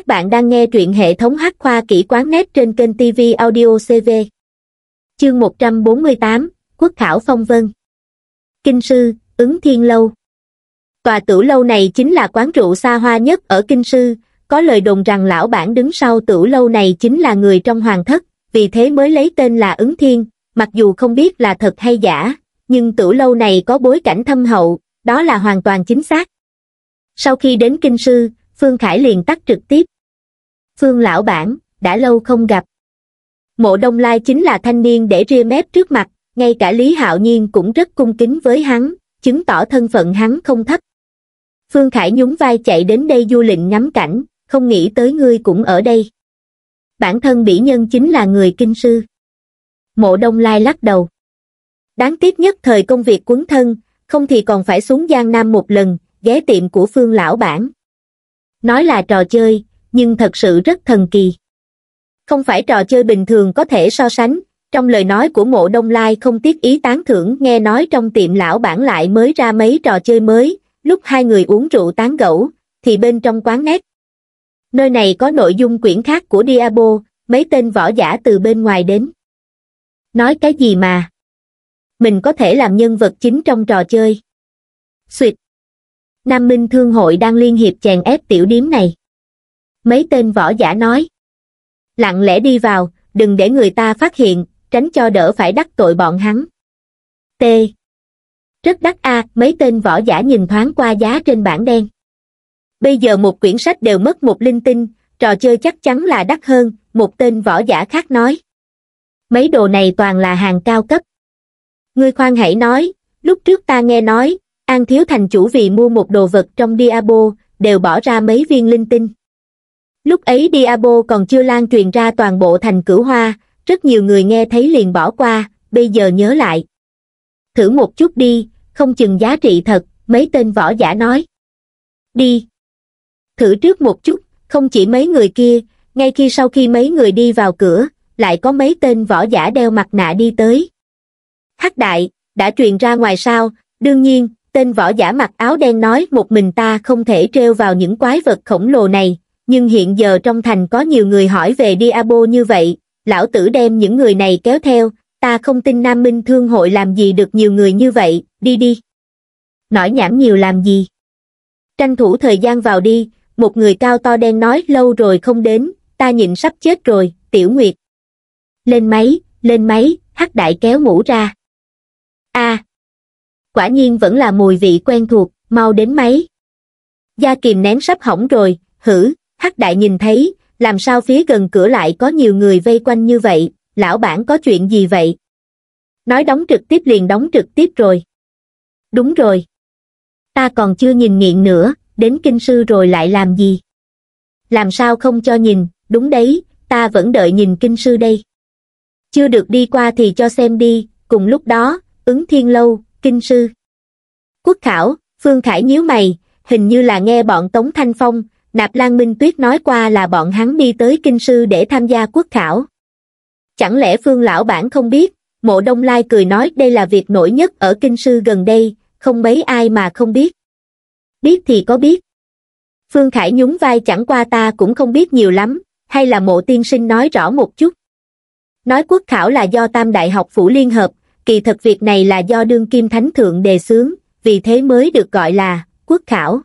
Các bạn đang nghe truyện hệ thống hắc khoa kỹ quán nét trên kênh TV Audio CV. Chương 148, Quốc khảo phong vân. Kinh sư, ứng thiên lâu. Tòa tửu lâu này chính là quán rượu xa hoa nhất ở Kinh sư, có lời đồn rằng lão bản đứng sau tửu lâu này chính là người trong hoàng thất, vì thế mới lấy tên là ứng thiên, mặc dù không biết là thật hay giả, nhưng tửu lâu này có bối cảnh thâm hậu, đó là hoàn toàn chính xác. Sau khi đến Kinh sư, Phương Khải liền tắt trực tiếp. Phương lão bản, đã lâu không gặp. Mộ Đông Lai chính là thanh niên để ria mép trước mặt, ngay cả Lý Hạo Nhiên cũng rất cung kính với hắn, chứng tỏ thân phận hắn không thấp. Phương Khải nhún vai chạy đến đây du lịch ngắm cảnh, không nghĩ tới ngươi cũng ở đây. Bản thân bỉ nhân chính là người kinh sư. Mộ Đông Lai lắc đầu. Đáng tiếc nhất thời công việc cuốn thân, không thì còn phải xuống Giang Nam một lần, ghé tiệm của Phương lão bản nói là trò chơi nhưng thật sự rất thần kỳ không phải trò chơi bình thường có thể so sánh trong lời nói của mộ đông lai không tiếc ý tán thưởng nghe nói trong tiệm lão bản lại mới ra mấy trò chơi mới lúc hai người uống rượu tán gẫu thì bên trong quán nét nơi này có nội dung quyển khác của diabo mấy tên võ giả từ bên ngoài đến nói cái gì mà mình có thể làm nhân vật chính trong trò chơi suỵt Nam Minh Thương Hội đang liên hiệp chèn ép tiểu điếm này. Mấy tên võ giả nói. Lặng lẽ đi vào, đừng để người ta phát hiện, tránh cho đỡ phải đắc tội bọn hắn. T. Rất đắt a, mấy tên võ giả nhìn thoáng qua giá trên bảng đen. Bây giờ một quyển sách đều mất một linh tinh, trò chơi chắc chắn là đắt hơn, một tên võ giả khác nói. Mấy đồ này toàn là hàng cao cấp. Ngươi khoan hãy nói, lúc trước ta nghe nói, An Thiếu Thành chủ vì mua một đồ vật trong Diabo, đều bỏ ra mấy viên linh tinh. Lúc ấy Diabo còn chưa lan truyền ra toàn bộ thành cửu hoa, rất nhiều người nghe thấy liền bỏ qua, bây giờ nhớ lại. Thử một chút đi, không chừng giá trị thật, mấy tên võ giả nói. Đi. Thử trước một chút, không chỉ mấy người kia, ngay khi sau khi mấy người đi vào cửa, lại có mấy tên võ giả đeo mặt nạ đi tới. Hắc đại, đã truyền ra ngoài sao, đương nhiên, tên võ giả mặc áo đen nói một mình ta không thể treo vào những quái vật khổng lồ này, nhưng hiện giờ trong thành có nhiều người hỏi về Diabo như vậy, lão tử đem những người này kéo theo, ta không tin Nam Minh Thương hội làm gì được nhiều người như vậy, đi đi. Nói nhảm nhiều làm gì? Tranh thủ thời gian vào đi, một người cao to đen nói lâu rồi không đến, ta nhịn sắp chết rồi, tiểu nguyệt. Lên máy, lên máy, hắc đại kéo mũ ra. a quả nhiên vẫn là mùi vị quen thuộc, mau đến máy. Gia kìm nén sắp hỏng rồi, hử, hắc đại nhìn thấy, làm sao phía gần cửa lại có nhiều người vây quanh như vậy, lão bản có chuyện gì vậy? Nói đóng trực tiếp liền đóng trực tiếp rồi. Đúng rồi. Ta còn chưa nhìn nghiện nữa, đến kinh sư rồi lại làm gì? Làm sao không cho nhìn, đúng đấy, ta vẫn đợi nhìn kinh sư đây. Chưa được đi qua thì cho xem đi, cùng lúc đó, ứng thiên lâu, kinh sư. Quốc khảo, Phương Khải nhíu mày, hình như là nghe bọn Tống Thanh Phong, Nạp Lan Minh Tuyết nói qua là bọn hắn đi tới kinh sư để tham gia quốc khảo. Chẳng lẽ Phương lão bản không biết, mộ đông lai cười nói đây là việc nổi nhất ở kinh sư gần đây, không mấy ai mà không biết. Biết thì có biết. Phương Khải nhún vai chẳng qua ta cũng không biết nhiều lắm, hay là mộ tiên sinh nói rõ một chút. Nói quốc khảo là do tam đại học phủ liên hợp, kỳ thực việc này là do đương kim thánh thượng đề xướng, vì thế mới được gọi là quốc khảo.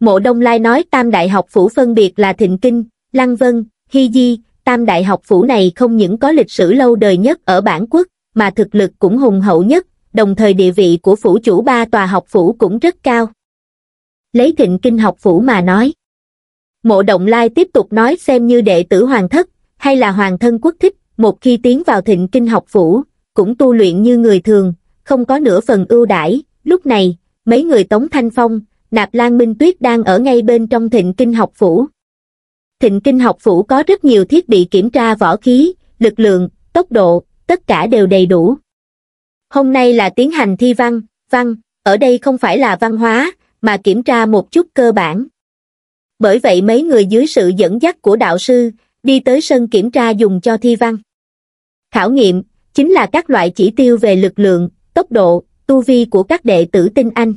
Mộ Đông Lai nói tam đại học phủ phân biệt là Thịnh Kinh, Lăng Vân, Hy Di, tam đại học phủ này không những có lịch sử lâu đời nhất ở bản quốc, mà thực lực cũng hùng hậu nhất, đồng thời địa vị của phủ chủ ba tòa học phủ cũng rất cao. Lấy Thịnh Kinh học phủ mà nói. Mộ đông Lai tiếp tục nói xem như đệ tử hoàng thất, hay là hoàng thân quốc thích, một khi tiến vào Thịnh Kinh học phủ, cũng tu luyện như người thường, không có nửa phần ưu đãi. Lúc này, mấy người Tống Thanh Phong, Nạp Lan Minh Tuyết đang ở ngay bên trong thịnh kinh học phủ. Thịnh kinh học phủ có rất nhiều thiết bị kiểm tra võ khí, lực lượng, tốc độ, tất cả đều đầy đủ. Hôm nay là tiến hành thi văn, văn, ở đây không phải là văn hóa, mà kiểm tra một chút cơ bản. Bởi vậy mấy người dưới sự dẫn dắt của đạo sư, đi tới sân kiểm tra dùng cho thi văn. Khảo nghiệm, chính là các loại chỉ tiêu về lực lượng, tốc độ, tu vi của các đệ tử tinh anh.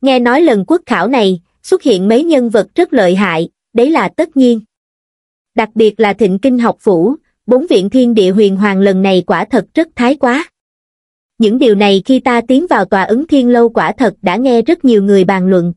Nghe nói lần quốc khảo này, xuất hiện mấy nhân vật rất lợi hại, đấy là tất nhiên. Đặc biệt là thịnh kinh học phủ, bốn viện thiên địa huyền hoàng lần này quả thật rất thái quá. Những điều này khi ta tiến vào tòa ứng thiên lâu quả thật đã nghe rất nhiều người bàn luận.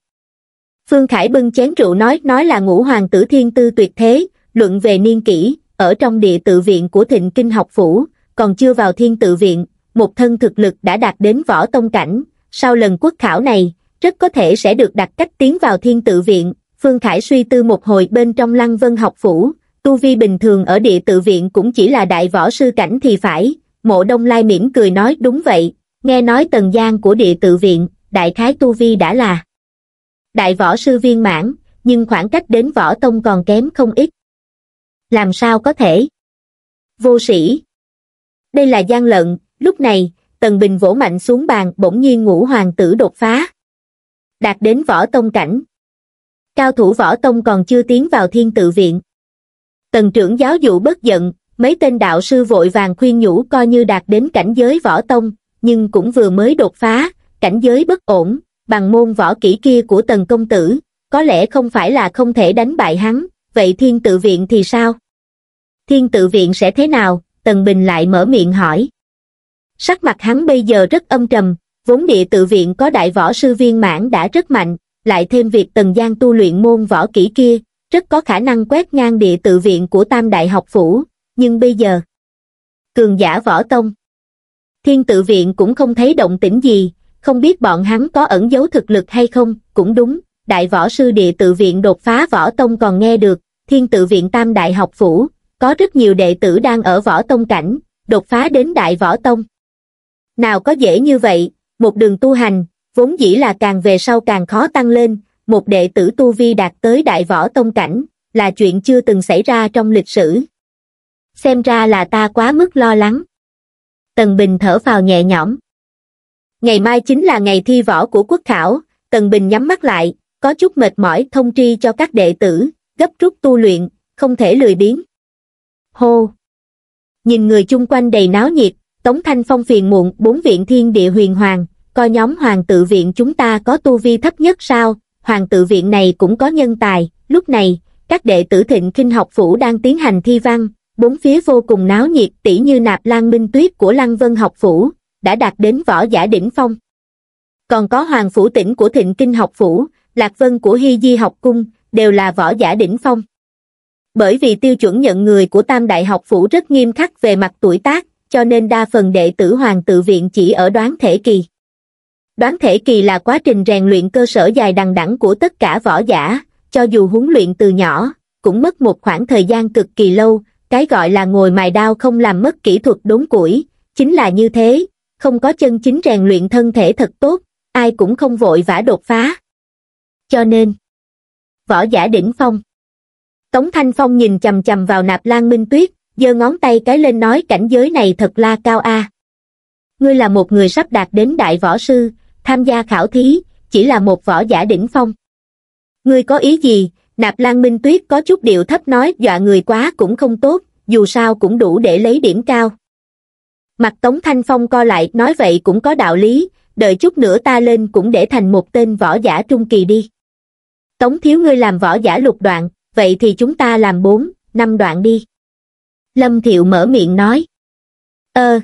Phương Khải bưng chén rượu nói nói là ngũ hoàng tử thiên tư tuyệt thế, luận về niên kỷ, ở trong địa tự viện của thịnh kinh học phủ, còn chưa vào thiên tự viện, một thân thực lực đã đạt đến võ tông cảnh, sau lần quốc khảo này, rất có thể sẽ được đặt cách tiến vào thiên tự viện. Phương Khải suy tư một hồi bên trong lăng vân học phủ, tu vi bình thường ở địa tự viện cũng chỉ là đại võ sư cảnh thì phải, mộ đông lai mỉm cười nói đúng vậy, nghe nói tần gian của địa tự viện, đại khái tu vi đã là đại võ sư viên mãn, nhưng khoảng cách đến võ tông còn kém không ít. Làm sao có thể? Vô sĩ, đây là gian lận, lúc này, Tần Bình vỗ mạnh xuống bàn bỗng nhiên ngũ hoàng tử đột phá. Đạt đến võ tông cảnh. Cao thủ võ tông còn chưa tiến vào thiên tự viện. Tần trưởng giáo dụ bất giận, mấy tên đạo sư vội vàng khuyên nhủ coi như đạt đến cảnh giới võ tông, nhưng cũng vừa mới đột phá, cảnh giới bất ổn, bằng môn võ kỹ kia của tần công tử, có lẽ không phải là không thể đánh bại hắn, vậy thiên tự viện thì sao? Thiên tự viện sẽ thế nào, Tần Bình lại mở miệng hỏi. Sắc mặt hắn bây giờ rất âm trầm, vốn địa tự viện có đại võ sư viên mãn đã rất mạnh, lại thêm việc Tần Giang tu luyện môn võ kỹ kia, rất có khả năng quét ngang địa tự viện của Tam Đại học phủ, nhưng bây giờ... Cường giả võ tông Thiên tự viện cũng không thấy động tĩnh gì, không biết bọn hắn có ẩn giấu thực lực hay không, cũng đúng, đại võ sư địa tự viện đột phá võ tông còn nghe được, thiên tự viện tam đại học phủ, có rất nhiều đệ tử đang ở võ tông cảnh, đột phá đến đại võ tông. Nào có dễ như vậy, một đường tu hành, vốn dĩ là càng về sau càng khó tăng lên, một đệ tử tu vi đạt tới đại võ tông cảnh, là chuyện chưa từng xảy ra trong lịch sử. Xem ra là ta quá mức lo lắng. Tần Bình thở vào nhẹ nhõm. Ngày mai chính là ngày thi võ của quốc khảo, Tần Bình nhắm mắt lại, có chút mệt mỏi thông tri cho các đệ tử, gấp rút tu luyện, không thể lười biếng hô. Nhìn người chung quanh đầy náo nhiệt, Tống Thanh Phong phiền muộn bốn viện thiên địa huyền hoàng, coi nhóm hoàng tự viện chúng ta có tu vi thấp nhất sao, hoàng tự viện này cũng có nhân tài, lúc này, các đệ tử thịnh kinh học phủ đang tiến hành thi văn, bốn phía vô cùng náo nhiệt tỉ như nạp lan minh tuyết của lăng vân học phủ, đã đạt đến võ giả đỉnh phong. Còn có hoàng phủ tỉnh của thịnh kinh học phủ, lạc vân của hy di học cung, đều là võ giả đỉnh phong bởi vì tiêu chuẩn nhận người của tam đại học phủ rất nghiêm khắc về mặt tuổi tác cho nên đa phần đệ tử hoàng tự viện chỉ ở đoán thể kỳ đoán thể kỳ là quá trình rèn luyện cơ sở dài đằng đẵng của tất cả võ giả cho dù huấn luyện từ nhỏ cũng mất một khoảng thời gian cực kỳ lâu cái gọi là ngồi mài đao không làm mất kỹ thuật đốn củi chính là như thế không có chân chính rèn luyện thân thể thật tốt ai cũng không vội vã đột phá cho nên võ giả đỉnh phong Tống Thanh Phong nhìn chầm chầm vào nạp lan minh tuyết, giơ ngón tay cái lên nói cảnh giới này thật là cao a. Ngươi là một người sắp đạt đến đại võ sư, tham gia khảo thí, chỉ là một võ giả đỉnh phong. Ngươi có ý gì? Nạp Lan Minh Tuyết có chút điệu thấp nói dọa người quá cũng không tốt, dù sao cũng đủ để lấy điểm cao. Mặt Tống Thanh Phong co lại nói vậy cũng có đạo lý, đợi chút nữa ta lên cũng để thành một tên võ giả trung kỳ đi. Tống thiếu ngươi làm võ giả lục đoạn, vậy thì chúng ta làm bốn năm đoạn đi lâm thiệu mở miệng nói ơ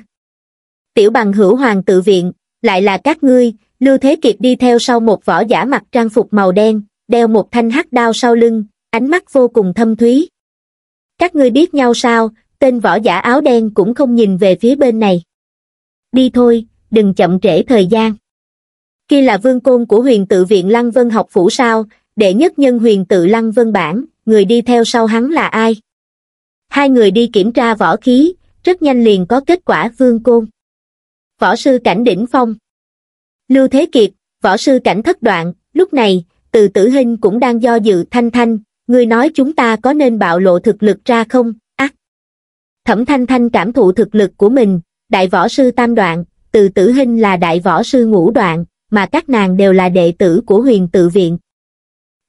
tiểu bằng hữu hoàng tự viện lại là các ngươi lưu thế kiệt đi theo sau một võ giả mặc trang phục màu đen đeo một thanh hắc đao sau lưng ánh mắt vô cùng thâm thúy các ngươi biết nhau sao tên võ giả áo đen cũng không nhìn về phía bên này đi thôi đừng chậm trễ thời gian kia là vương côn của huyền tự viện lăng vân học phủ sao đệ nhất nhân huyền tự lăng vân bản người đi theo sau hắn là ai hai người đi kiểm tra võ khí rất nhanh liền có kết quả vương côn võ sư cảnh đỉnh phong lưu thế kiệt võ sư cảnh thất đoạn lúc này từ tử hình cũng đang do dự thanh thanh người nói chúng ta có nên bạo lộ thực lực ra không ác thẩm thanh thanh cảm thụ thực lực của mình đại võ sư tam đoạn từ tử hình là đại võ sư ngũ đoạn mà các nàng đều là đệ tử của huyền tự viện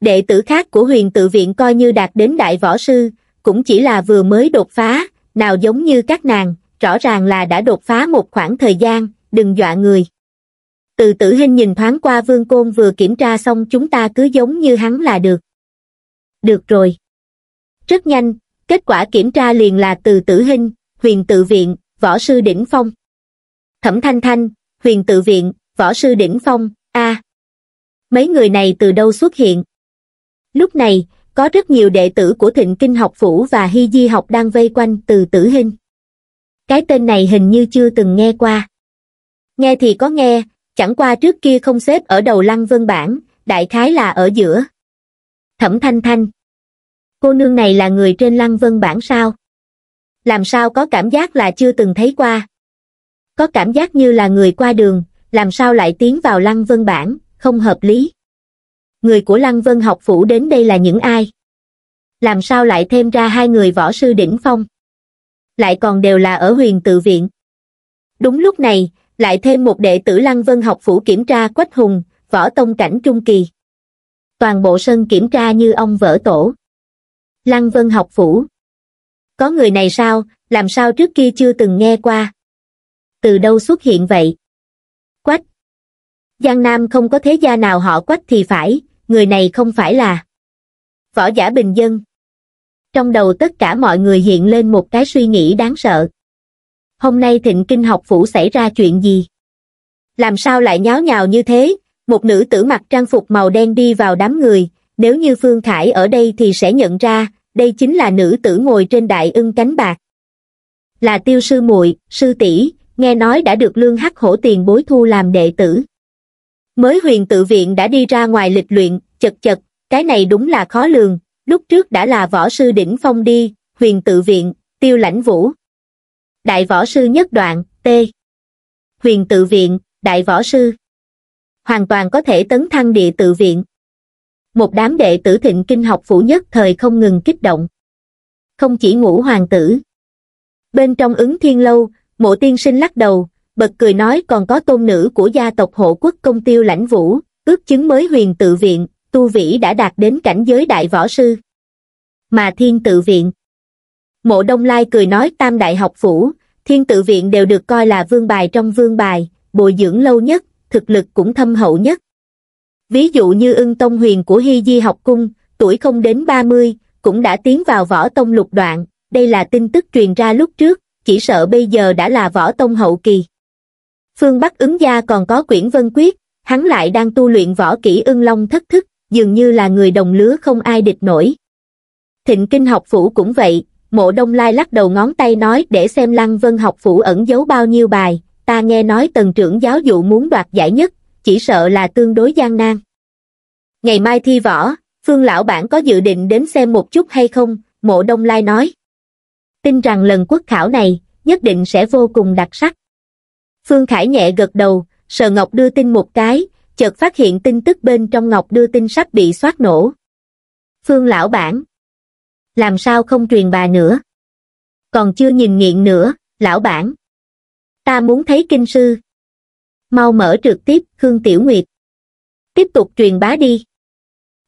đệ tử khác của huyền tự viện coi như đạt đến đại võ sư, cũng chỉ là vừa mới đột phá, nào giống như các nàng, rõ ràng là đã đột phá một khoảng thời gian, đừng dọa người. Từ tử hình nhìn thoáng qua vương côn vừa kiểm tra xong chúng ta cứ giống như hắn là được. Được rồi. Rất nhanh, kết quả kiểm tra liền là từ tử hình, huyền tự viện, võ sư đỉnh phong. Thẩm thanh thanh, huyền tự viện, võ sư đỉnh phong, a Mấy người này từ đâu xuất hiện? Lúc này, có rất nhiều đệ tử của Thịnh Kinh học phủ và Hy Di học đang vây quanh từ tử hình. Cái tên này hình như chưa từng nghe qua. Nghe thì có nghe, chẳng qua trước kia không xếp ở đầu lăng vân bản, đại khái là ở giữa. Thẩm Thanh Thanh Cô nương này là người trên lăng vân bản sao? Làm sao có cảm giác là chưa từng thấy qua? Có cảm giác như là người qua đường, làm sao lại tiến vào lăng vân bản, không hợp lý người của Lăng Vân học phủ đến đây là những ai? Làm sao lại thêm ra hai người võ sư đỉnh phong? Lại còn đều là ở huyền tự viện. Đúng lúc này, lại thêm một đệ tử Lăng Vân học phủ kiểm tra Quách Hùng, võ tông cảnh trung kỳ. Toàn bộ sân kiểm tra như ông vỡ tổ. Lăng Vân học phủ. Có người này sao, làm sao trước kia chưa từng nghe qua? Từ đâu xuất hiện vậy? Quách. Giang Nam không có thế gia nào họ quách thì phải, người này không phải là võ giả bình dân. Trong đầu tất cả mọi người hiện lên một cái suy nghĩ đáng sợ. Hôm nay thịnh kinh học phủ xảy ra chuyện gì? Làm sao lại nháo nhào như thế? Một nữ tử mặc trang phục màu đen đi vào đám người, nếu như Phương Khải ở đây thì sẽ nhận ra, đây chính là nữ tử ngồi trên đại ưng cánh bạc. Là tiêu sư muội sư tỷ nghe nói đã được lương hắc hổ tiền bối thu làm đệ tử mới huyền tự viện đã đi ra ngoài lịch luyện, chật chật, cái này đúng là khó lường, lúc trước đã là võ sư đỉnh phong đi, huyền tự viện, tiêu lãnh vũ. Đại võ sư nhất đoạn, T. Huyền tự viện, đại võ sư. Hoàn toàn có thể tấn thăng địa tự viện. Một đám đệ tử thịnh kinh học phủ nhất thời không ngừng kích động. Không chỉ ngũ hoàng tử. Bên trong ứng thiên lâu, mộ tiên sinh lắc đầu, bật cười nói còn có tôn nữ của gia tộc hộ quốc công tiêu lãnh vũ, ước chứng mới huyền tự viện, tu vĩ đã đạt đến cảnh giới đại võ sư. Mà thiên tự viện Mộ Đông Lai cười nói tam đại học phủ, thiên tự viện đều được coi là vương bài trong vương bài, bồi dưỡng lâu nhất, thực lực cũng thâm hậu nhất. Ví dụ như ưng tông huyền của Hy Di học cung, tuổi không đến 30, cũng đã tiến vào võ tông lục đoạn, đây là tin tức truyền ra lúc trước, chỉ sợ bây giờ đã là võ tông hậu kỳ phương bắc ứng gia còn có quyển vân quyết hắn lại đang tu luyện võ kỹ ưng long thất thức dường như là người đồng lứa không ai địch nổi thịnh kinh học phủ cũng vậy mộ đông lai lắc đầu ngón tay nói để xem lăng vân học phủ ẩn giấu bao nhiêu bài ta nghe nói tần trưởng giáo dụ muốn đoạt giải nhất chỉ sợ là tương đối gian nan ngày mai thi võ phương lão bản có dự định đến xem một chút hay không mộ đông lai nói tin rằng lần quốc khảo này nhất định sẽ vô cùng đặc sắc Phương Khải nhẹ gật đầu, sờ Ngọc đưa tin một cái, chợt phát hiện tin tức bên trong Ngọc đưa tin sắp bị xoát nổ. Phương lão bản. Làm sao không truyền bà nữa? Còn chưa nhìn nghiện nữa, lão bản. Ta muốn thấy kinh sư. Mau mở trực tiếp, Khương Tiểu Nguyệt. Tiếp tục truyền bá đi.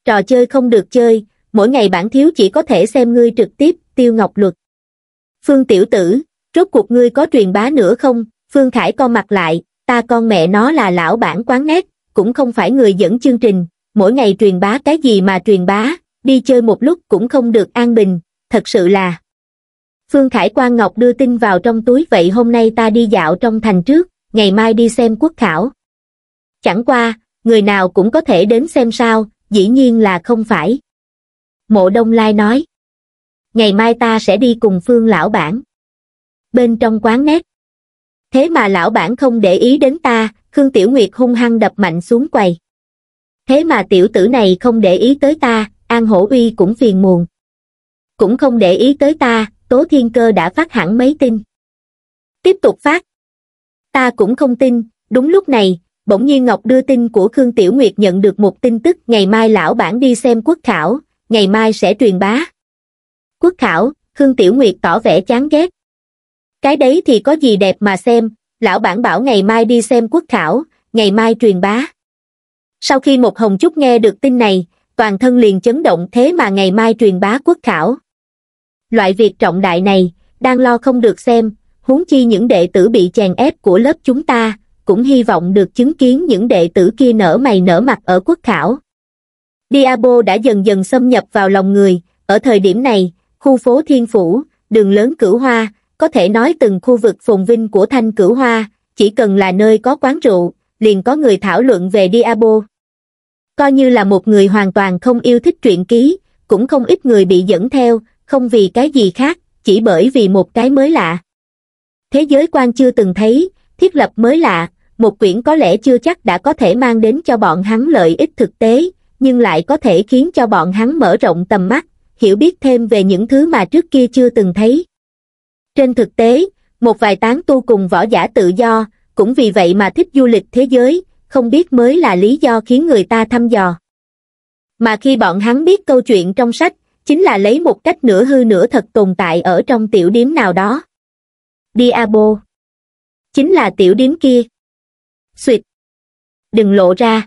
Trò chơi không được chơi, mỗi ngày bản thiếu chỉ có thể xem ngươi trực tiếp, Tiêu Ngọc Luật. Phương Tiểu Tử, rốt cuộc ngươi có truyền bá nữa không, Phương Khải co mặt lại, ta con mẹ nó là lão bản quán nét, cũng không phải người dẫn chương trình, mỗi ngày truyền bá cái gì mà truyền bá, đi chơi một lúc cũng không được an bình, thật sự là. Phương Khải Quang Ngọc đưa tin vào trong túi vậy hôm nay ta đi dạo trong thành trước, ngày mai đi xem quốc khảo. Chẳng qua, người nào cũng có thể đến xem sao, dĩ nhiên là không phải. Mộ Đông Lai nói, ngày mai ta sẽ đi cùng Phương lão bản. Bên trong quán nét, thế mà lão bản không để ý đến ta khương tiểu nguyệt hung hăng đập mạnh xuống quầy thế mà tiểu tử này không để ý tới ta an hổ uy cũng phiền muộn cũng không để ý tới ta tố thiên cơ đã phát hẳn mấy tin tiếp tục phát ta cũng không tin đúng lúc này bỗng nhiên ngọc đưa tin của khương tiểu nguyệt nhận được một tin tức ngày mai lão bản đi xem quốc khảo ngày mai sẽ truyền bá quốc khảo khương tiểu nguyệt tỏ vẻ chán ghét cái đấy thì có gì đẹp mà xem, lão bản bảo ngày mai đi xem quốc khảo, ngày mai truyền bá. Sau khi một hồng chút nghe được tin này, toàn thân liền chấn động thế mà ngày mai truyền bá quốc khảo. Loại việc trọng đại này, đang lo không được xem, huống chi những đệ tử bị chèn ép của lớp chúng ta, cũng hy vọng được chứng kiến những đệ tử kia nở mày nở mặt ở quốc khảo. Diabo đã dần dần xâm nhập vào lòng người, ở thời điểm này, khu phố Thiên Phủ, đường lớn Cửu Hoa, có thể nói từng khu vực phồn vinh của Thanh Cửu Hoa, chỉ cần là nơi có quán rượu, liền có người thảo luận về Diabo. Coi như là một người hoàn toàn không yêu thích truyện ký, cũng không ít người bị dẫn theo, không vì cái gì khác, chỉ bởi vì một cái mới lạ. Thế giới quan chưa từng thấy, thiết lập mới lạ, một quyển có lẽ chưa chắc đã có thể mang đến cho bọn hắn lợi ích thực tế, nhưng lại có thể khiến cho bọn hắn mở rộng tầm mắt, hiểu biết thêm về những thứ mà trước kia chưa từng thấy trên thực tế một vài tán tu cùng võ giả tự do cũng vì vậy mà thích du lịch thế giới không biết mới là lý do khiến người ta thăm dò mà khi bọn hắn biết câu chuyện trong sách chính là lấy một cách nửa hư nửa thật tồn tại ở trong tiểu điếm nào đó diabo chính là tiểu điếm kia suỵt đừng lộ ra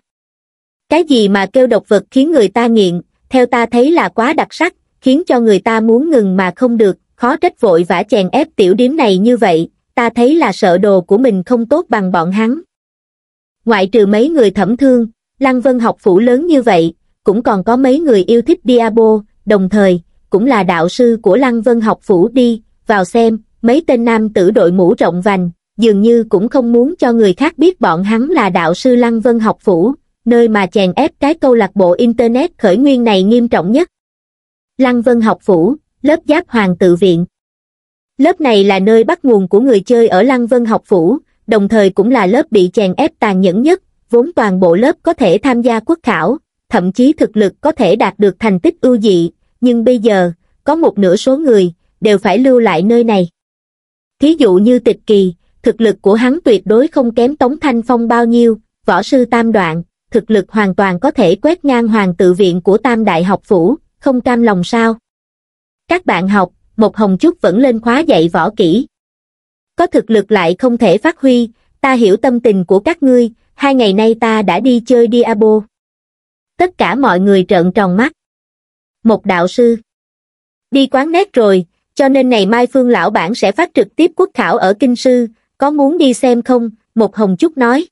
cái gì mà kêu độc vật khiến người ta nghiện theo ta thấy là quá đặc sắc khiến cho người ta muốn ngừng mà không được khó trách vội vã chèn ép tiểu điếm này như vậy ta thấy là sợ đồ của mình không tốt bằng bọn hắn ngoại trừ mấy người thẩm thương lăng vân học phủ lớn như vậy cũng còn có mấy người yêu thích diabo đồng thời cũng là đạo sư của lăng vân học phủ đi vào xem mấy tên nam tử đội mũ rộng vành dường như cũng không muốn cho người khác biết bọn hắn là đạo sư lăng vân học phủ nơi mà chèn ép cái câu lạc bộ internet khởi nguyên này nghiêm trọng nhất lăng vân học phủ lớp giáp hoàng tự viện lớp này là nơi bắt nguồn của người chơi ở lăng vân học phủ đồng thời cũng là lớp bị chèn ép tàn nhẫn nhất vốn toàn bộ lớp có thể tham gia quốc khảo thậm chí thực lực có thể đạt được thành tích ưu dị nhưng bây giờ có một nửa số người đều phải lưu lại nơi này thí dụ như tịch kỳ thực lực của hắn tuyệt đối không kém tống thanh phong bao nhiêu võ sư tam đoạn thực lực hoàn toàn có thể quét ngang hoàng tự viện của tam đại học phủ không cam lòng sao các bạn học, một hồng chút vẫn lên khóa dạy võ kỹ. Có thực lực lại không thể phát huy, ta hiểu tâm tình của các ngươi, hai ngày nay ta đã đi chơi Diablo. Tất cả mọi người trợn tròn mắt. Một đạo sư. Đi quán nét rồi, cho nên ngày mai Phương Lão Bản sẽ phát trực tiếp quốc khảo ở Kinh Sư, có muốn đi xem không? Một hồng chút nói.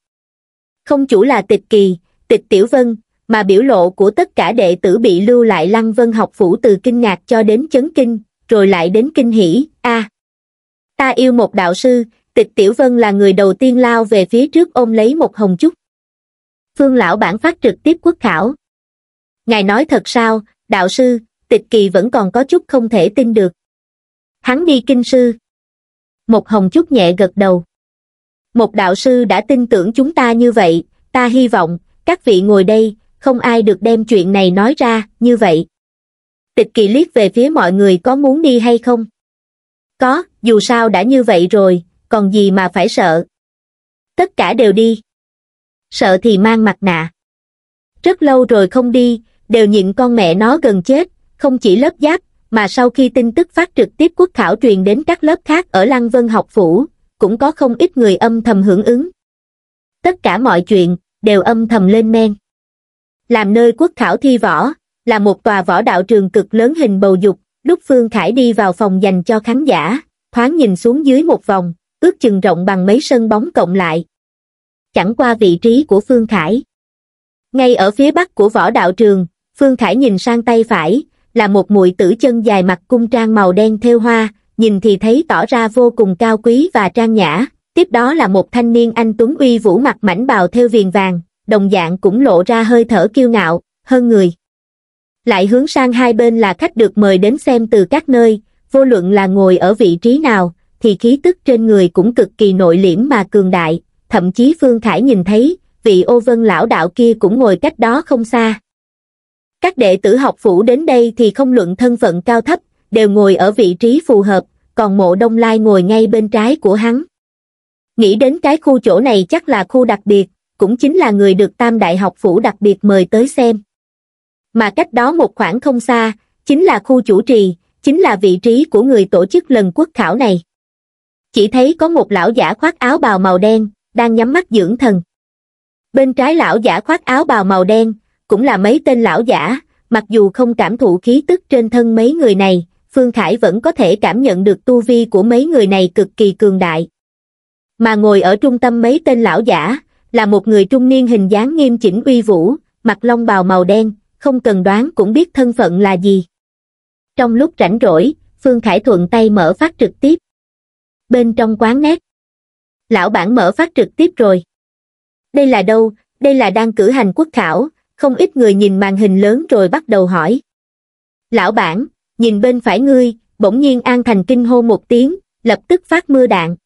Không chủ là tịch kỳ, tịch tiểu vân, mà biểu lộ của tất cả đệ tử bị lưu lại lăng vân học phủ từ kinh ngạc cho đến chấn kinh, rồi lại đến kinh hỉ, a Ta yêu một đạo sư, tịch tiểu vân là người đầu tiên lao về phía trước ôm lấy một hồng chúc. Phương lão bản phát trực tiếp quốc khảo. Ngài nói thật sao, đạo sư, tịch kỳ vẫn còn có chút không thể tin được. Hắn đi kinh sư. Một hồng chúc nhẹ gật đầu. Một đạo sư đã tin tưởng chúng ta như vậy, ta hy vọng, các vị ngồi đây, không ai được đem chuyện này nói ra như vậy tịch kỳ liếc về phía mọi người có muốn đi hay không có dù sao đã như vậy rồi còn gì mà phải sợ tất cả đều đi sợ thì mang mặt nạ rất lâu rồi không đi đều nhịn con mẹ nó gần chết không chỉ lớp giáp mà sau khi tin tức phát trực tiếp quốc khảo truyền đến các lớp khác ở lăng vân học phủ cũng có không ít người âm thầm hưởng ứng tất cả mọi chuyện đều âm thầm lên men làm nơi quốc khảo thi võ, là một tòa võ đạo trường cực lớn hình bầu dục, lúc Phương Khải đi vào phòng dành cho khán giả, thoáng nhìn xuống dưới một vòng, ước chừng rộng bằng mấy sân bóng cộng lại. Chẳng qua vị trí của Phương Khải. Ngay ở phía bắc của võ đạo trường, Phương Khải nhìn sang tay phải, là một muội tử chân dài mặc cung trang màu đen thêu hoa, nhìn thì thấy tỏ ra vô cùng cao quý và trang nhã, tiếp đó là một thanh niên anh tuấn uy vũ mặt mảnh bào thêu viền vàng, đồng dạng cũng lộ ra hơi thở kiêu ngạo, hơn người. Lại hướng sang hai bên là khách được mời đến xem từ các nơi, vô luận là ngồi ở vị trí nào, thì khí tức trên người cũng cực kỳ nội liễm mà cường đại, thậm chí Phương Khải nhìn thấy, vị ô vân lão đạo kia cũng ngồi cách đó không xa. Các đệ tử học phủ đến đây thì không luận thân phận cao thấp, đều ngồi ở vị trí phù hợp, còn mộ đông lai ngồi ngay bên trái của hắn. Nghĩ đến cái khu chỗ này chắc là khu đặc biệt, cũng chính là người được Tam Đại học phủ đặc biệt mời tới xem. Mà cách đó một khoảng không xa, chính là khu chủ trì, chính là vị trí của người tổ chức lần quốc khảo này. Chỉ thấy có một lão giả khoác áo bào màu đen, đang nhắm mắt dưỡng thần. Bên trái lão giả khoác áo bào màu đen, cũng là mấy tên lão giả, mặc dù không cảm thụ khí tức trên thân mấy người này, Phương Khải vẫn có thể cảm nhận được tu vi của mấy người này cực kỳ cường đại. Mà ngồi ở trung tâm mấy tên lão giả, là một người trung niên hình dáng nghiêm chỉnh uy vũ, mặc long bào màu đen, không cần đoán cũng biết thân phận là gì. Trong lúc rảnh rỗi, Phương Khải thuận tay mở phát trực tiếp. Bên trong quán nét. Lão bản mở phát trực tiếp rồi. Đây là đâu, đây là đang cử hành quốc khảo, không ít người nhìn màn hình lớn rồi bắt đầu hỏi. Lão bản, nhìn bên phải ngươi, bỗng nhiên An Thành kinh hô một tiếng, lập tức phát mưa đạn.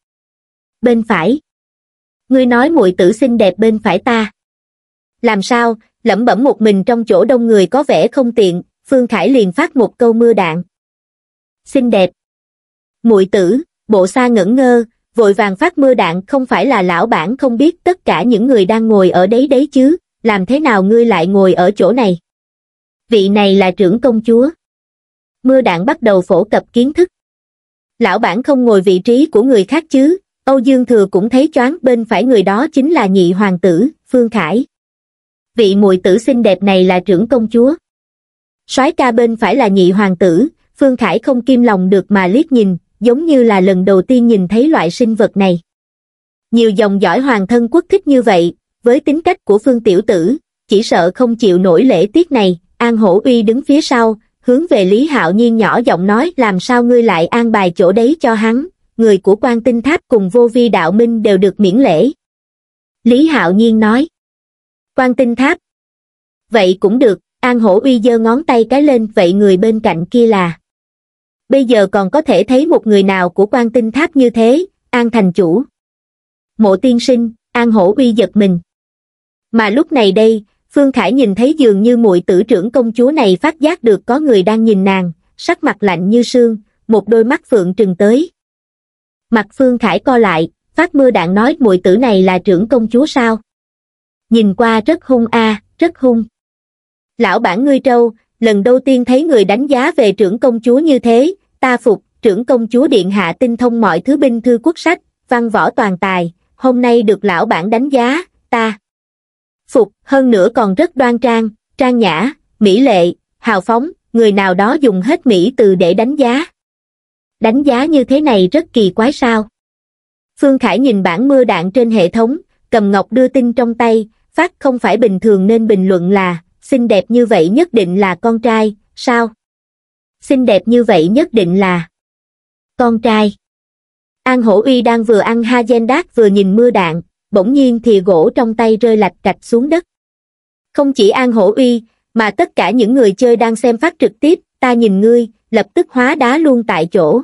Bên phải ngươi nói muội tử xinh đẹp bên phải ta. Làm sao, lẩm bẩm một mình trong chỗ đông người có vẻ không tiện, Phương Khải liền phát một câu mưa đạn. Xinh đẹp. muội tử, bộ xa ngẩn ngơ, vội vàng phát mưa đạn không phải là lão bản không biết tất cả những người đang ngồi ở đấy đấy chứ, làm thế nào ngươi lại ngồi ở chỗ này? Vị này là trưởng công chúa. Mưa đạn bắt đầu phổ cập kiến thức. Lão bản không ngồi vị trí của người khác chứ, âu dương thừa cũng thấy choáng bên phải người đó chính là nhị hoàng tử phương khải vị muội tử xinh đẹp này là trưởng công chúa soái ca bên phải là nhị hoàng tử phương khải không kim lòng được mà liếc nhìn giống như là lần đầu tiên nhìn thấy loại sinh vật này nhiều dòng dõi hoàng thân quốc thích như vậy với tính cách của phương tiểu tử chỉ sợ không chịu nổi lễ tiết này an hổ uy đứng phía sau hướng về lý hạo nhiên nhỏ giọng nói làm sao ngươi lại an bài chỗ đấy cho hắn người của quan tinh tháp cùng vô vi đạo minh đều được miễn lễ lý hạo nhiên nói quan tinh tháp vậy cũng được an hổ uy giơ ngón tay cái lên vậy người bên cạnh kia là bây giờ còn có thể thấy một người nào của quan tinh tháp như thế an thành chủ mộ tiên sinh an hổ uy giật mình mà lúc này đây phương khải nhìn thấy dường như muội tử trưởng công chúa này phát giác được có người đang nhìn nàng sắc mặt lạnh như sương một đôi mắt phượng trừng tới Mặt Phương Khải co lại, phát mưa đạn nói muội tử này là trưởng công chúa sao? Nhìn qua rất hung a à, rất hung. Lão bản ngươi trâu, lần đầu tiên thấy người đánh giá về trưởng công chúa như thế, ta phục, trưởng công chúa điện hạ tinh thông mọi thứ binh thư quốc sách, văn võ toàn tài, hôm nay được lão bản đánh giá, ta phục, hơn nữa còn rất đoan trang, trang nhã, mỹ lệ, hào phóng, người nào đó dùng hết mỹ từ để đánh giá đánh giá như thế này rất kỳ quái sao. Phương Khải nhìn bản mưa đạn trên hệ thống, cầm ngọc đưa tin trong tay, phát không phải bình thường nên bình luận là, xinh đẹp như vậy nhất định là con trai, sao? Xinh đẹp như vậy nhất định là con trai. An Hổ Uy đang vừa ăn ha gen đát vừa nhìn mưa đạn, bỗng nhiên thì gỗ trong tay rơi lạch cạch xuống đất. Không chỉ An Hổ Uy, mà tất cả những người chơi đang xem phát trực tiếp, ta nhìn ngươi, lập tức hóa đá luôn tại chỗ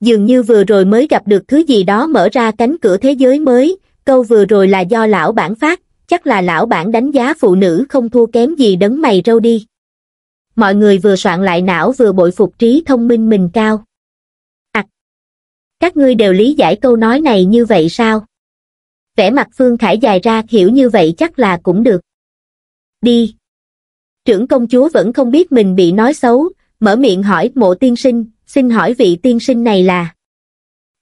dường như vừa rồi mới gặp được thứ gì đó mở ra cánh cửa thế giới mới câu vừa rồi là do lão bản phát chắc là lão bản đánh giá phụ nữ không thua kém gì đấng mày râu đi mọi người vừa soạn lại não vừa bội phục trí thông minh mình cao à, các ngươi đều lý giải câu nói này như vậy sao vẻ mặt phương khải dài ra hiểu như vậy chắc là cũng được đi trưởng công chúa vẫn không biết mình bị nói xấu mở miệng hỏi mộ tiên sinh, xin hỏi vị tiên sinh này là...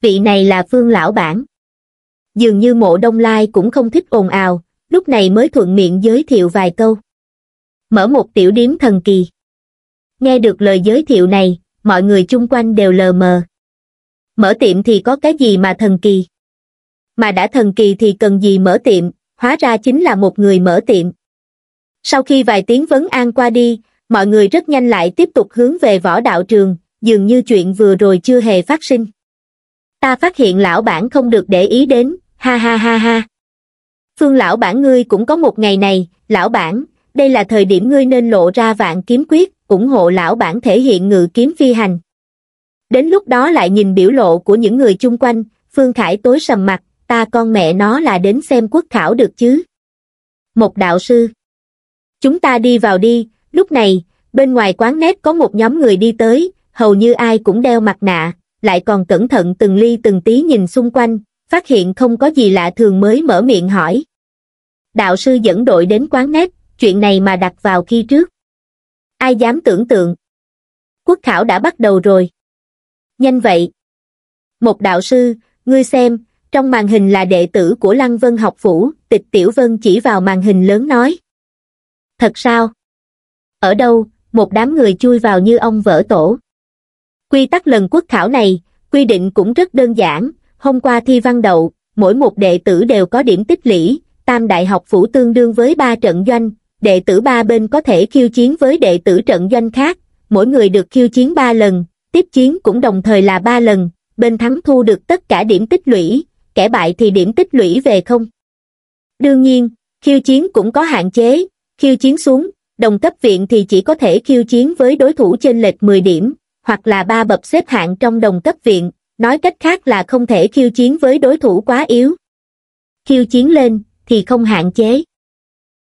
Vị này là Phương Lão Bản. Dường như mộ đông lai cũng không thích ồn ào, lúc này mới thuận miệng giới thiệu vài câu. Mở một tiểu điếm thần kỳ. Nghe được lời giới thiệu này, mọi người chung quanh đều lờ mờ. Mở tiệm thì có cái gì mà thần kỳ? Mà đã thần kỳ thì cần gì mở tiệm, hóa ra chính là một người mở tiệm. Sau khi vài tiếng vấn an qua đi, mọi người rất nhanh lại tiếp tục hướng về võ đạo trường, dường như chuyện vừa rồi chưa hề phát sinh. Ta phát hiện lão bản không được để ý đến, ha ha ha ha. Phương lão bản ngươi cũng có một ngày này, lão bản, đây là thời điểm ngươi nên lộ ra vạn kiếm quyết, ủng hộ lão bản thể hiện ngự kiếm phi hành. Đến lúc đó lại nhìn biểu lộ của những người chung quanh, Phương Khải tối sầm mặt, ta con mẹ nó là đến xem quốc khảo được chứ. Một đạo sư. Chúng ta đi vào đi, lúc này bên ngoài quán nét có một nhóm người đi tới hầu như ai cũng đeo mặt nạ lại còn cẩn thận từng ly từng tí nhìn xung quanh phát hiện không có gì lạ thường mới mở miệng hỏi đạo sư dẫn đội đến quán nét chuyện này mà đặt vào khi trước ai dám tưởng tượng quốc khảo đã bắt đầu rồi nhanh vậy một đạo sư ngươi xem trong màn hình là đệ tử của lăng vân học phủ tịch tiểu vân chỉ vào màn hình lớn nói thật sao ở đâu một đám người chui vào như ông vỡ tổ quy tắc lần quốc khảo này quy định cũng rất đơn giản hôm qua thi văn đậu mỗi một đệ tử đều có điểm tích lũy tam đại học phủ tương đương với ba trận doanh đệ tử ba bên có thể khiêu chiến với đệ tử trận doanh khác mỗi người được khiêu chiến ba lần tiếp chiến cũng đồng thời là ba lần bên thắng thu được tất cả điểm tích lũy kẻ bại thì điểm tích lũy về không đương nhiên khiêu chiến cũng có hạn chế khiêu chiến xuống đồng cấp viện thì chỉ có thể khiêu chiến với đối thủ trên lệch 10 điểm, hoặc là ba bậc xếp hạng trong đồng cấp viện, nói cách khác là không thể khiêu chiến với đối thủ quá yếu. Khiêu chiến lên, thì không hạn chế.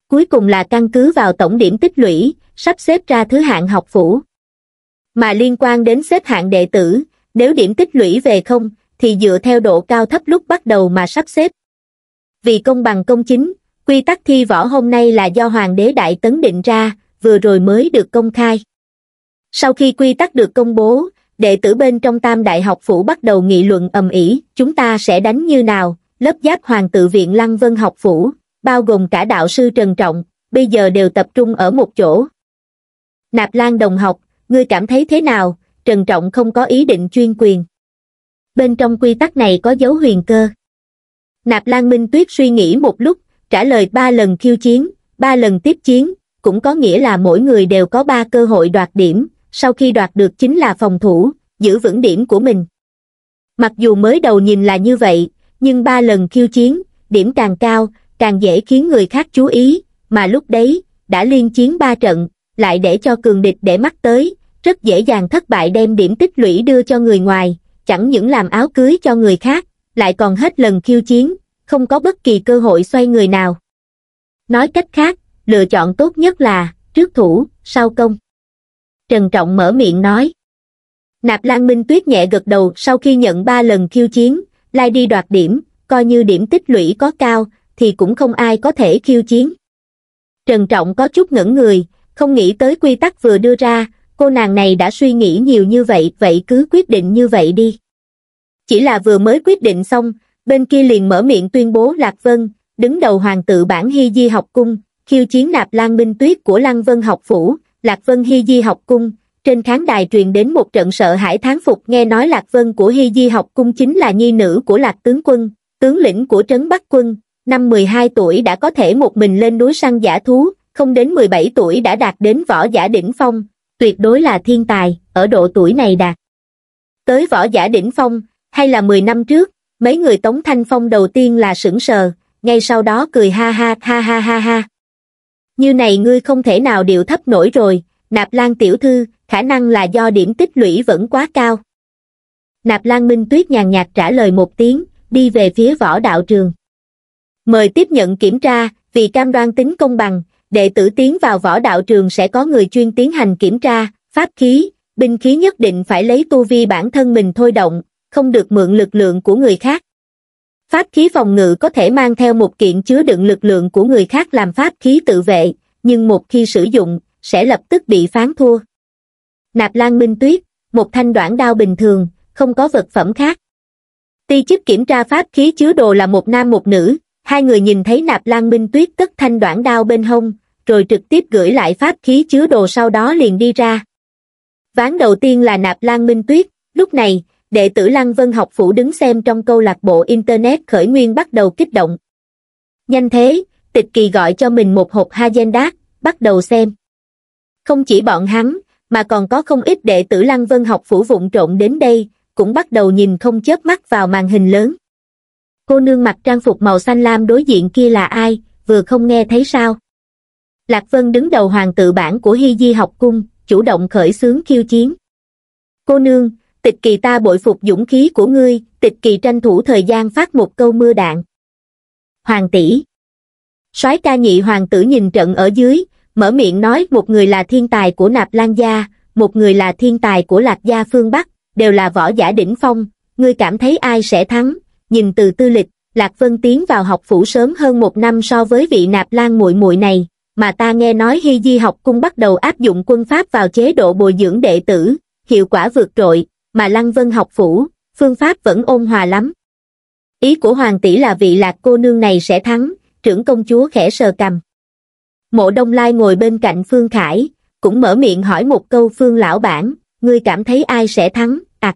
Cuối cùng là căn cứ vào tổng điểm tích lũy, sắp xếp ra thứ hạng học phủ. Mà liên quan đến xếp hạng đệ tử, nếu điểm tích lũy về không, thì dựa theo độ cao thấp lúc bắt đầu mà sắp xếp. Vì công bằng công chính, quy tắc thi võ hôm nay là do Hoàng đế Đại Tấn định ra, vừa rồi mới được công khai. Sau khi quy tắc được công bố, đệ tử bên trong tam đại học phủ bắt đầu nghị luận ầm ĩ chúng ta sẽ đánh như nào, lớp giáp hoàng tự viện Lăng Vân học phủ, bao gồm cả đạo sư Trần Trọng, bây giờ đều tập trung ở một chỗ. Nạp Lan đồng học, ngươi cảm thấy thế nào, Trần Trọng không có ý định chuyên quyền. Bên trong quy tắc này có dấu huyền cơ. Nạp Lan Minh Tuyết suy nghĩ một lúc, trả lời ba lần khiêu chiến, ba lần tiếp chiến, cũng có nghĩa là mỗi người đều có ba cơ hội đoạt điểm, sau khi đoạt được chính là phòng thủ, giữ vững điểm của mình. Mặc dù mới đầu nhìn là như vậy, nhưng ba lần khiêu chiến, điểm càng cao, càng dễ khiến người khác chú ý, mà lúc đấy, đã liên chiến ba trận, lại để cho cường địch để mắt tới, rất dễ dàng thất bại đem điểm tích lũy đưa cho người ngoài, chẳng những làm áo cưới cho người khác, lại còn hết lần khiêu chiến, không có bất kỳ cơ hội xoay người nào. Nói cách khác, lựa chọn tốt nhất là trước thủ, sau công. Trần Trọng mở miệng nói. Nạp Lan Minh Tuyết nhẹ gật đầu sau khi nhận ba lần khiêu chiến, lai đi đoạt điểm, coi như điểm tích lũy có cao, thì cũng không ai có thể khiêu chiến. Trần Trọng có chút ngẩn người, không nghĩ tới quy tắc vừa đưa ra, cô nàng này đã suy nghĩ nhiều như vậy, vậy cứ quyết định như vậy đi. Chỉ là vừa mới quyết định xong, bên kia liền mở miệng tuyên bố Lạc Vân, đứng đầu hoàng tự bản Hy Di học cung, khiêu chiến nạp Lan Minh Tuyết của Lăng Vân học phủ, Lạc Vân Hy Di học cung, trên khán đài truyền đến một trận sợ hãi tháng phục nghe nói Lạc Vân của Hy Di học cung chính là nhi nữ của Lạc tướng quân, tướng lĩnh của Trấn Bắc quân, năm 12 tuổi đã có thể một mình lên núi săn giả thú, không đến 17 tuổi đã đạt đến võ giả đỉnh phong, tuyệt đối là thiên tài, ở độ tuổi này đạt. Tới võ giả đỉnh phong, hay là 10 năm trước, mấy người tống thanh phong đầu tiên là sững sờ ngay sau đó cười ha ha ha ha ha ha như này ngươi không thể nào điệu thấp nổi rồi nạp lan tiểu thư khả năng là do điểm tích lũy vẫn quá cao nạp lan minh tuyết nhàn nhạt trả lời một tiếng đi về phía võ đạo trường mời tiếp nhận kiểm tra vì cam đoan tính công bằng đệ tử tiến vào võ đạo trường sẽ có người chuyên tiến hành kiểm tra pháp khí binh khí nhất định phải lấy tu vi bản thân mình thôi động không được mượn lực lượng của người khác. Pháp khí phòng ngự có thể mang theo một kiện chứa đựng lực lượng của người khác làm pháp khí tự vệ, nhưng một khi sử dụng, sẽ lập tức bị phán thua. Nạp Lan Minh Tuyết, một thanh đoạn đao bình thường, không có vật phẩm khác. Ti chức kiểm tra pháp khí chứa đồ là một nam một nữ, hai người nhìn thấy Nạp Lan Minh Tuyết tất thanh đoạn đao bên hông, rồi trực tiếp gửi lại pháp khí chứa đồ sau đó liền đi ra. Ván đầu tiên là Nạp Lan Minh Tuyết, lúc này, đệ tử Lăng Vân học phủ đứng xem trong câu lạc bộ Internet khởi nguyên bắt đầu kích động. Nhanh thế, tịch kỳ gọi cho mình một hộp Hagendac, bắt đầu xem. Không chỉ bọn hắn, mà còn có không ít đệ tử Lăng Vân học phủ vụng trộn đến đây, cũng bắt đầu nhìn không chớp mắt vào màn hình lớn. Cô nương mặc trang phục màu xanh lam đối diện kia là ai, vừa không nghe thấy sao? Lạc Vân đứng đầu hoàng tự bản của Hy Di học cung, chủ động khởi xướng khiêu chiến. Cô nương, tịch kỳ ta bội phục dũng khí của ngươi tịch kỳ tranh thủ thời gian phát một câu mưa đạn hoàng tỷ soái ca nhị hoàng tử nhìn trận ở dưới mở miệng nói một người là thiên tài của nạp lan gia một người là thiên tài của lạc gia phương bắc đều là võ giả đỉnh phong ngươi cảm thấy ai sẽ thắng nhìn từ tư lịch lạc vân tiến vào học phủ sớm hơn một năm so với vị nạp lan muội muội này mà ta nghe nói hy di học cung bắt đầu áp dụng quân pháp vào chế độ bồi dưỡng đệ tử hiệu quả vượt trội mà Lăng Vân học phủ, phương pháp vẫn ôn hòa lắm. Ý của hoàng tỷ là vị lạc cô nương này sẽ thắng, trưởng công chúa khẽ sờ cầm. Mộ Đông Lai ngồi bên cạnh Phương Khải, cũng mở miệng hỏi một câu Phương lão bản, ngươi cảm thấy ai sẽ thắng, ạc.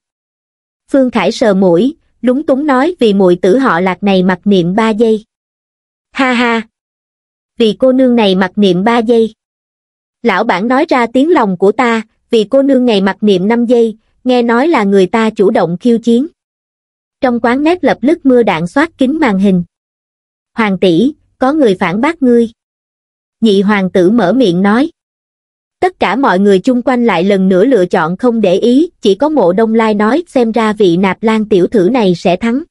Phương Khải sờ mũi, lúng túng nói vì muội tử họ lạc này mặc niệm ba giây. Ha ha! Vì cô nương này mặc niệm ba giây. Lão bản nói ra tiếng lòng của ta, vì cô nương này mặc niệm năm giây, nghe nói là người ta chủ động khiêu chiến trong quán nét lập lức mưa đạn xoát kính màn hình hoàng tỷ có người phản bác ngươi nhị hoàng tử mở miệng nói tất cả mọi người chung quanh lại lần nữa lựa chọn không để ý chỉ có mộ đông lai nói xem ra vị nạp lan tiểu thử này sẽ thắng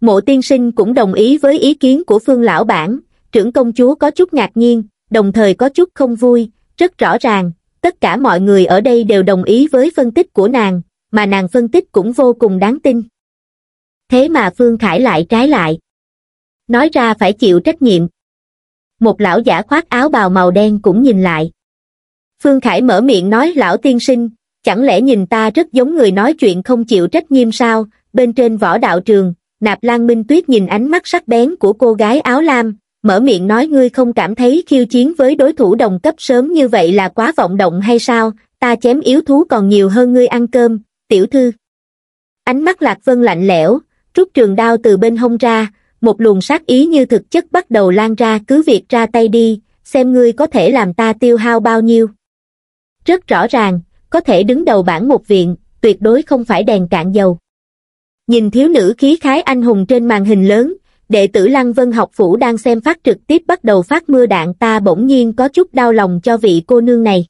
mộ tiên sinh cũng đồng ý với ý kiến của phương lão bản trưởng công chúa có chút ngạc nhiên đồng thời có chút không vui rất rõ ràng tất cả mọi người ở đây đều đồng ý với phân tích của nàng mà nàng phân tích cũng vô cùng đáng tin thế mà phương khải lại trái lại nói ra phải chịu trách nhiệm một lão giả khoác áo bào màu đen cũng nhìn lại phương khải mở miệng nói lão tiên sinh chẳng lẽ nhìn ta rất giống người nói chuyện không chịu trách nhiệm sao bên trên võ đạo trường nạp lan minh tuyết nhìn ánh mắt sắc bén của cô gái áo lam mở miệng nói ngươi không cảm thấy khiêu chiến với đối thủ đồng cấp sớm như vậy là quá vọng động hay sao, ta chém yếu thú còn nhiều hơn ngươi ăn cơm, tiểu thư. Ánh mắt Lạc Vân lạnh lẽo, rút trường đao từ bên hông ra, một luồng sát ý như thực chất bắt đầu lan ra cứ việc ra tay đi, xem ngươi có thể làm ta tiêu hao bao nhiêu. Rất rõ ràng, có thể đứng đầu bảng một viện, tuyệt đối không phải đèn cạn dầu. Nhìn thiếu nữ khí khái anh hùng trên màn hình lớn, đệ tử Lăng Vân học phủ đang xem phát trực tiếp bắt đầu phát mưa đạn ta bỗng nhiên có chút đau lòng cho vị cô nương này.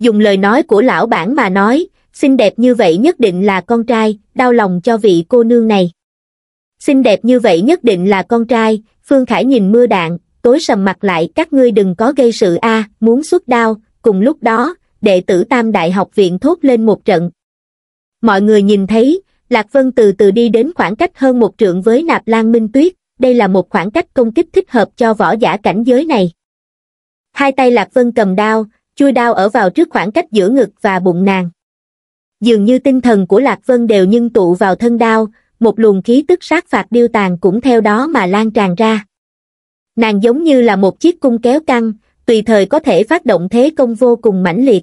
Dùng lời nói của lão bản mà nói, xinh đẹp như vậy nhất định là con trai, đau lòng cho vị cô nương này. Xinh đẹp như vậy nhất định là con trai, Phương Khải nhìn mưa đạn, tối sầm mặt lại các ngươi đừng có gây sự a à, muốn xuất đao, cùng lúc đó, đệ tử Tam Đại học viện thốt lên một trận. Mọi người nhìn thấy, lạc vân từ từ đi đến khoảng cách hơn một trượng với nạp lan minh tuyết đây là một khoảng cách công kích thích hợp cho võ giả cảnh giới này hai tay lạc vân cầm đao chui đao ở vào trước khoảng cách giữa ngực và bụng nàng dường như tinh thần của lạc vân đều nhân tụ vào thân đao một luồng khí tức sát phạt điêu tàn cũng theo đó mà lan tràn ra nàng giống như là một chiếc cung kéo căng tùy thời có thể phát động thế công vô cùng mãnh liệt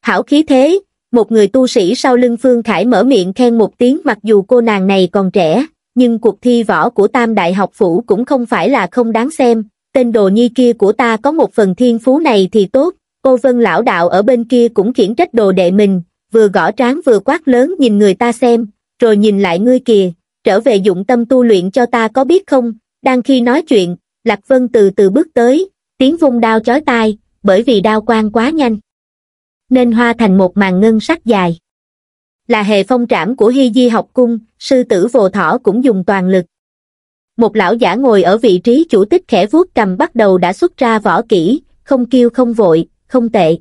hảo khí thế một người tu sĩ sau lưng Phương Khải mở miệng khen một tiếng mặc dù cô nàng này còn trẻ, nhưng cuộc thi võ của Tam Đại học phủ cũng không phải là không đáng xem, tên đồ nhi kia của ta có một phần thiên phú này thì tốt, cô Vân lão đạo ở bên kia cũng khiển trách đồ đệ mình, vừa gõ tráng vừa quát lớn nhìn người ta xem, rồi nhìn lại ngươi kìa, trở về dụng tâm tu luyện cho ta có biết không, đang khi nói chuyện, Lạc Vân từ từ bước tới, tiếng vung đao chói tai, bởi vì đao quang quá nhanh nên hoa thành một màn ngân sắc dài. Là hệ phong trảm của Hy Di học cung, sư tử vồ thỏ cũng dùng toàn lực. Một lão giả ngồi ở vị trí chủ tích khẽ vuốt cầm bắt đầu đã xuất ra võ kỹ, không kêu không vội, không tệ.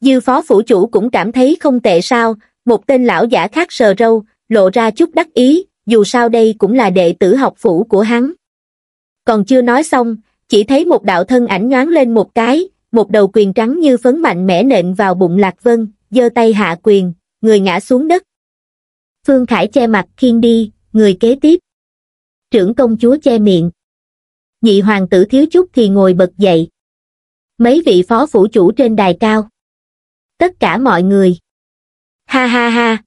Dư phó phủ chủ cũng cảm thấy không tệ sao, một tên lão giả khác sờ râu, lộ ra chút đắc ý, dù sao đây cũng là đệ tử học phủ của hắn. Còn chưa nói xong, chỉ thấy một đạo thân ảnh nhoáng lên một cái, một đầu quyền trắng như phấn mạnh mẽ nện vào bụng Lạc Vân, giơ tay hạ quyền, người ngã xuống đất. Phương Khải che mặt khiên đi, người kế tiếp. Trưởng công chúa che miệng. Nhị hoàng tử thiếu chút thì ngồi bật dậy. Mấy vị phó phủ chủ trên đài cao. Tất cả mọi người. Ha ha ha.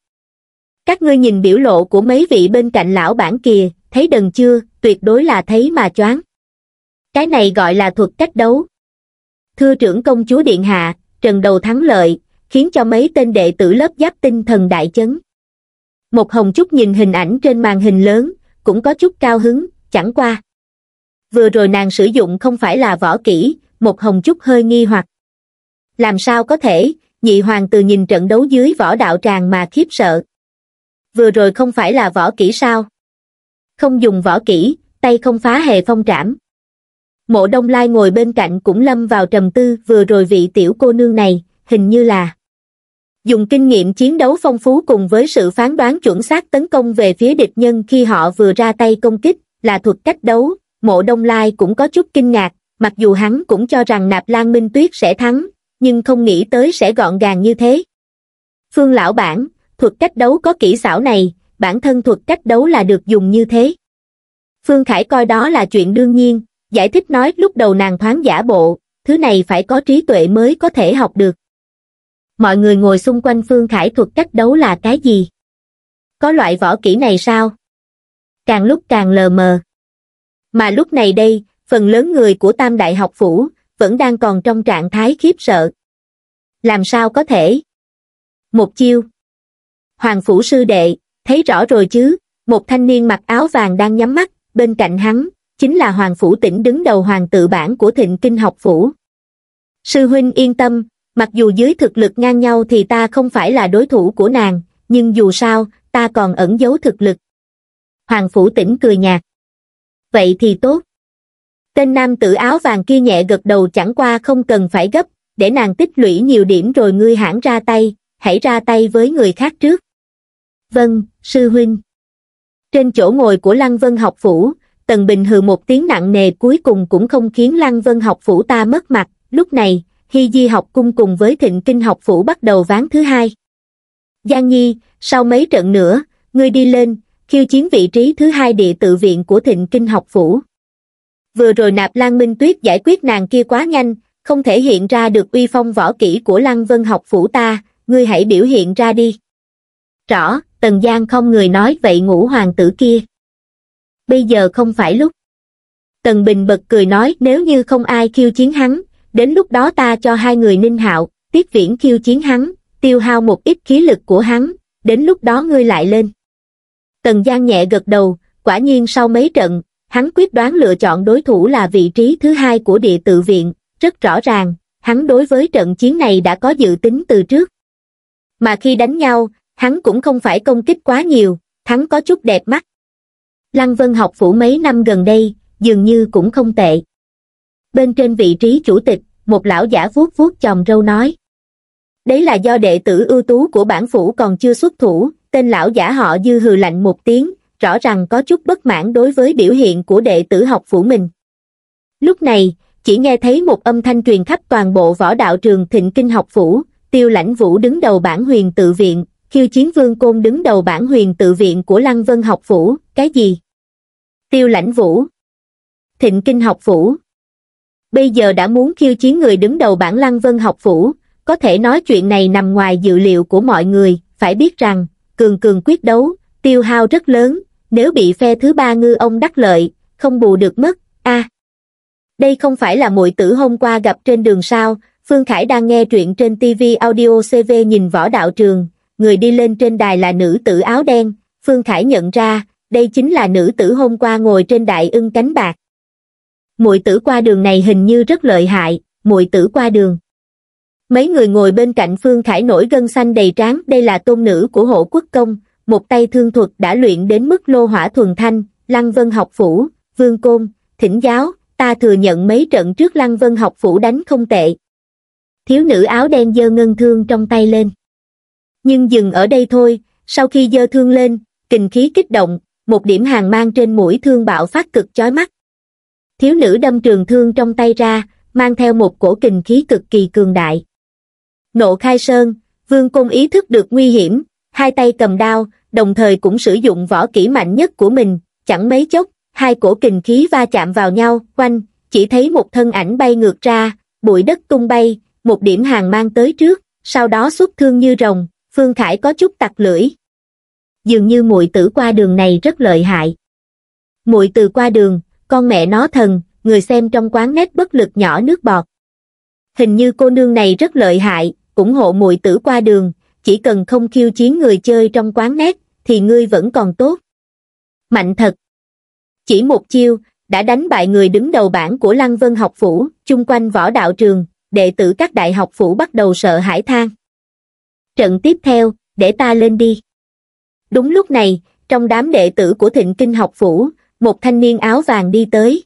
Các ngươi nhìn biểu lộ của mấy vị bên cạnh lão bản kìa, thấy đần chưa, tuyệt đối là thấy mà choáng. Cái này gọi là thuật cách đấu, thưa trưởng công chúa Điện Hạ, trận đầu thắng lợi, khiến cho mấy tên đệ tử lớp giáp tinh thần đại chấn. Một hồng chút nhìn hình ảnh trên màn hình lớn, cũng có chút cao hứng, chẳng qua. Vừa rồi nàng sử dụng không phải là võ kỹ, một hồng chút hơi nghi hoặc. Làm sao có thể, nhị hoàng từ nhìn trận đấu dưới võ đạo tràng mà khiếp sợ. Vừa rồi không phải là võ kỹ sao? Không dùng võ kỹ, tay không phá hề phong trảm. Mộ Đông Lai ngồi bên cạnh cũng lâm vào trầm tư vừa rồi vị tiểu cô nương này, hình như là dùng kinh nghiệm chiến đấu phong phú cùng với sự phán đoán chuẩn xác tấn công về phía địch nhân khi họ vừa ra tay công kích, là thuật cách đấu, mộ Đông Lai cũng có chút kinh ngạc, mặc dù hắn cũng cho rằng Nạp Lan Minh Tuyết sẽ thắng, nhưng không nghĩ tới sẽ gọn gàng như thế. Phương lão bản, thuật cách đấu có kỹ xảo này, bản thân thuật cách đấu là được dùng như thế. Phương Khải coi đó là chuyện đương nhiên, Giải thích nói lúc đầu nàng thoáng giả bộ, thứ này phải có trí tuệ mới có thể học được. Mọi người ngồi xung quanh Phương Khải thuật cách đấu là cái gì? Có loại võ kỹ này sao? Càng lúc càng lờ mờ. Mà lúc này đây, phần lớn người của Tam Đại học phủ vẫn đang còn trong trạng thái khiếp sợ. Làm sao có thể? Một chiêu. Hoàng phủ sư đệ, thấy rõ rồi chứ, một thanh niên mặc áo vàng đang nhắm mắt, bên cạnh hắn chính là hoàng phủ tĩnh đứng đầu hoàng tự bản của thịnh kinh học phủ. Sư huynh yên tâm, mặc dù dưới thực lực ngang nhau thì ta không phải là đối thủ của nàng, nhưng dù sao, ta còn ẩn giấu thực lực. Hoàng phủ tĩnh cười nhạt. Vậy thì tốt. Tên nam tử áo vàng kia nhẹ gật đầu chẳng qua không cần phải gấp, để nàng tích lũy nhiều điểm rồi ngươi hãng ra tay, hãy ra tay với người khác trước. Vâng, sư huynh. Trên chỗ ngồi của Lăng Vân học phủ, Tần Bình hừ một tiếng nặng nề cuối cùng cũng không khiến Lăng Vân học phủ ta mất mặt, lúc này, Hy Di học cung cùng với Thịnh Kinh học phủ bắt đầu ván thứ hai. Giang Nhi, sau mấy trận nữa, ngươi đi lên, khiêu chiến vị trí thứ hai địa tự viện của Thịnh Kinh học phủ. Vừa rồi nạp Lan Minh Tuyết giải quyết nàng kia quá nhanh, không thể hiện ra được uy phong võ kỹ của Lăng Vân học phủ ta, ngươi hãy biểu hiện ra đi. Rõ, Tần Giang không người nói vậy ngũ hoàng tử kia bây giờ không phải lúc. Tần Bình bật cười nói nếu như không ai khiêu chiến hắn, đến lúc đó ta cho hai người ninh hạo, tiết viễn khiêu chiến hắn, tiêu hao một ít khí lực của hắn, đến lúc đó ngươi lại lên. Tần Giang nhẹ gật đầu, quả nhiên sau mấy trận, hắn quyết đoán lựa chọn đối thủ là vị trí thứ hai của địa tự viện, rất rõ ràng, hắn đối với trận chiến này đã có dự tính từ trước. Mà khi đánh nhau, hắn cũng không phải công kích quá nhiều, thắng có chút đẹp mắt. Lăng Vân học phủ mấy năm gần đây, dường như cũng không tệ. Bên trên vị trí chủ tịch, một lão giả vuốt vuốt chòm râu nói. Đấy là do đệ tử ưu tú của bản phủ còn chưa xuất thủ, tên lão giả họ dư hừ lạnh một tiếng, rõ ràng có chút bất mãn đối với biểu hiện của đệ tử học phủ mình. Lúc này, chỉ nghe thấy một âm thanh truyền khắp toàn bộ võ đạo trường thịnh kinh học phủ, tiêu lãnh vũ đứng đầu bản huyền tự viện, khiêu chiến vương côn đứng đầu bản huyền tự viện của Lăng Vân học phủ, cái gì? Tiêu lãnh vũ. Thịnh kinh học phủ. Bây giờ đã muốn khiêu chiến người đứng đầu bản lăng vân học phủ, có thể nói chuyện này nằm ngoài dự liệu của mọi người, phải biết rằng, cường cường quyết đấu, tiêu hao rất lớn, nếu bị phe thứ ba ngư ông đắc lợi, không bù được mất, a à, Đây không phải là muội tử hôm qua gặp trên đường sao, Phương Khải đang nghe truyện trên TV audio CV nhìn võ đạo trường, người đi lên trên đài là nữ tử áo đen, Phương Khải nhận ra, đây chính là nữ tử hôm qua ngồi trên đại ưng cánh bạc muội tử qua đường này hình như rất lợi hại muội tử qua đường mấy người ngồi bên cạnh phương khải nổi gân xanh đầy tráng, đây là tôn nữ của hộ quốc công một tay thương thuật đã luyện đến mức lô hỏa thuần thanh lăng vân học phủ vương côn thỉnh giáo ta thừa nhận mấy trận trước lăng vân học phủ đánh không tệ thiếu nữ áo đen giơ ngân thương trong tay lên nhưng dừng ở đây thôi sau khi giơ thương lên kình khí kích động một điểm hàng mang trên mũi thương bạo phát cực chói mắt thiếu nữ đâm trường thương trong tay ra mang theo một cổ kình khí cực kỳ cường đại nộ khai sơn vương công ý thức được nguy hiểm hai tay cầm đao đồng thời cũng sử dụng võ kỹ mạnh nhất của mình chẳng mấy chốc hai cổ kình khí va chạm vào nhau quanh chỉ thấy một thân ảnh bay ngược ra bụi đất tung bay một điểm hàng mang tới trước sau đó xuất thương như rồng phương khải có chút tặc lưỡi dường như muội tử qua đường này rất lợi hại. Muội từ qua đường, con mẹ nó thần, người xem trong quán nét bất lực nhỏ nước bọt. Hình như cô nương này rất lợi hại, ủng hộ muội tử qua đường, chỉ cần không khiêu chiến người chơi trong quán nét, thì ngươi vẫn còn tốt. Mạnh thật. Chỉ một chiêu, đã đánh bại người đứng đầu bảng của Lăng Vân học phủ, chung quanh võ đạo trường, đệ tử các đại học phủ bắt đầu sợ hãi thang. Trận tiếp theo, để ta lên đi. Đúng lúc này, trong đám đệ tử của thịnh kinh học phủ, một thanh niên áo vàng đi tới.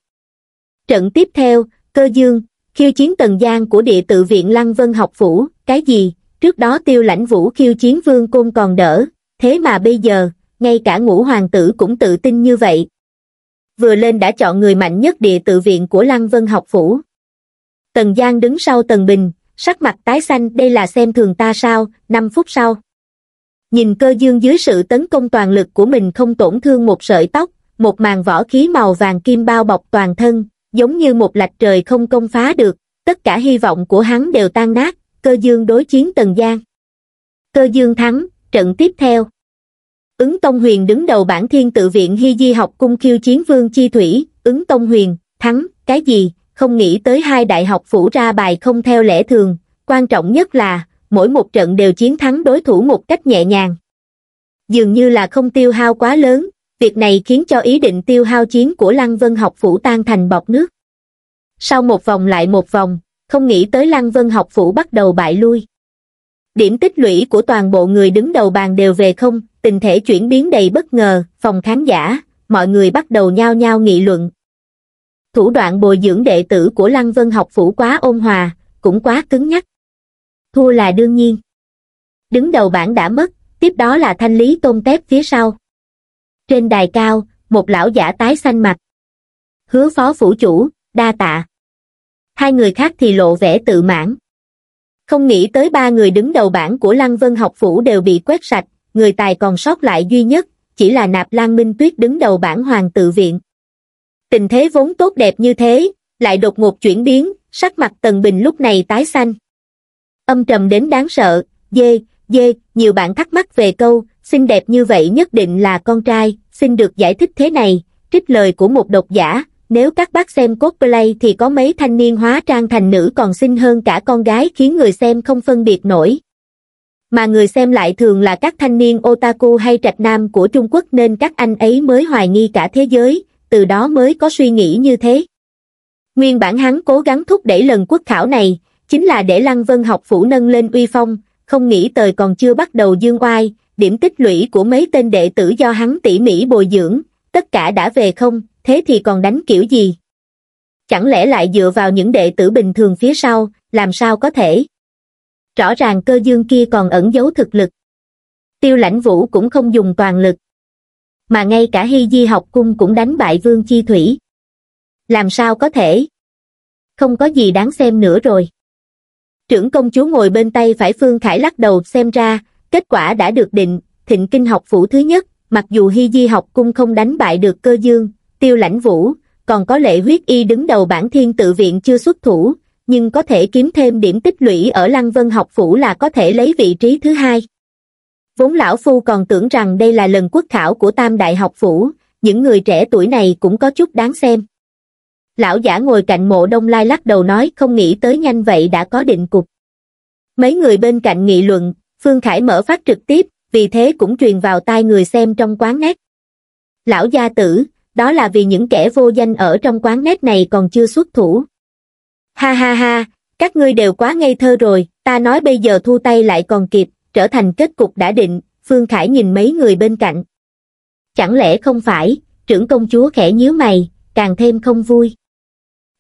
Trận tiếp theo, cơ dương, khiêu chiến tần giang của địa tự viện Lăng Vân học phủ, cái gì, trước đó tiêu lãnh vũ khiêu chiến vương côn còn đỡ, thế mà bây giờ, ngay cả ngũ hoàng tử cũng tự tin như vậy. Vừa lên đã chọn người mạnh nhất địa tự viện của Lăng Vân học phủ. Tần Giang đứng sau Tần Bình, sắc mặt tái xanh đây là xem thường ta sao, 5 phút sau nhìn cơ dương dưới sự tấn công toàn lực của mình không tổn thương một sợi tóc, một màn vỏ khí màu vàng kim bao bọc toàn thân, giống như một lạch trời không công phá được, tất cả hy vọng của hắn đều tan nát, cơ dương đối chiến Tần gian Cơ dương thắng, trận tiếp theo. Ứng Tông Huyền đứng đầu bản thiên tự viện Hy Di học cung khiêu chiến vương chi thủy, ứng Tông Huyền, thắng, cái gì, không nghĩ tới hai đại học phủ ra bài không theo lẽ thường, quan trọng nhất là, mỗi một trận đều chiến thắng đối thủ một cách nhẹ nhàng. Dường như là không tiêu hao quá lớn, việc này khiến cho ý định tiêu hao chiến của Lăng Vân học phủ tan thành bọt nước. Sau một vòng lại một vòng, không nghĩ tới Lăng Vân học phủ bắt đầu bại lui. Điểm tích lũy của toàn bộ người đứng đầu bàn đều về không, tình thể chuyển biến đầy bất ngờ, phòng khán giả, mọi người bắt đầu nhao nhao nghị luận. Thủ đoạn bồi dưỡng đệ tử của Lăng Vân học phủ quá ôn hòa, cũng quá cứng nhắc thua là đương nhiên đứng đầu bảng đã mất tiếp đó là thanh lý tôm tép phía sau trên đài cao một lão giả tái xanh mặt hứa phó phủ chủ đa tạ hai người khác thì lộ vẻ tự mãn không nghĩ tới ba người đứng đầu bảng của lăng vân học phủ đều bị quét sạch người tài còn sót lại duy nhất chỉ là nạp lan minh tuyết đứng đầu bảng hoàng tự viện tình thế vốn tốt đẹp như thế lại đột ngột chuyển biến sắc mặt tần bình lúc này tái xanh âm trầm đến đáng sợ, dê, dê, nhiều bạn thắc mắc về câu, xinh đẹp như vậy nhất định là con trai, xin được giải thích thế này, trích lời của một độc giả, nếu các bác xem cosplay thì có mấy thanh niên hóa trang thành nữ còn xinh hơn cả con gái khiến người xem không phân biệt nổi. Mà người xem lại thường là các thanh niên otaku hay trạch nam của Trung Quốc nên các anh ấy mới hoài nghi cả thế giới, từ đó mới có suy nghĩ như thế. Nguyên bản hắn cố gắng thúc đẩy lần quốc khảo này, chính là để Lăng Vân học phủ nâng lên uy phong, không nghĩ tới còn chưa bắt đầu dương oai, điểm tích lũy của mấy tên đệ tử do hắn tỉ mỉ bồi dưỡng, tất cả đã về không, thế thì còn đánh kiểu gì? Chẳng lẽ lại dựa vào những đệ tử bình thường phía sau, làm sao có thể? Rõ ràng cơ dương kia còn ẩn giấu thực lực. Tiêu lãnh vũ cũng không dùng toàn lực. Mà ngay cả hy di học cung cũng đánh bại vương chi thủy. Làm sao có thể? Không có gì đáng xem nữa rồi. Trưởng công chúa ngồi bên tay phải Phương Khải lắc đầu xem ra, kết quả đã được định, thịnh kinh học phủ thứ nhất, mặc dù Hy Di học cung không đánh bại được cơ dương, tiêu lãnh vũ, còn có lệ huyết y đứng đầu bản thiên tự viện chưa xuất thủ, nhưng có thể kiếm thêm điểm tích lũy ở Lăng Vân học phủ là có thể lấy vị trí thứ hai. Vốn lão phu còn tưởng rằng đây là lần quốc khảo của tam đại học phủ, những người trẻ tuổi này cũng có chút đáng xem lão giả ngồi cạnh mộ đông lai lắc đầu nói không nghĩ tới nhanh vậy đã có định cục. Mấy người bên cạnh nghị luận, Phương Khải mở phát trực tiếp, vì thế cũng truyền vào tai người xem trong quán nét. Lão gia tử, đó là vì những kẻ vô danh ở trong quán nét này còn chưa xuất thủ. Ha ha ha, các ngươi đều quá ngây thơ rồi, ta nói bây giờ thu tay lại còn kịp, trở thành kết cục đã định, Phương Khải nhìn mấy người bên cạnh. Chẳng lẽ không phải, trưởng công chúa khẽ nhíu mày, càng thêm không vui.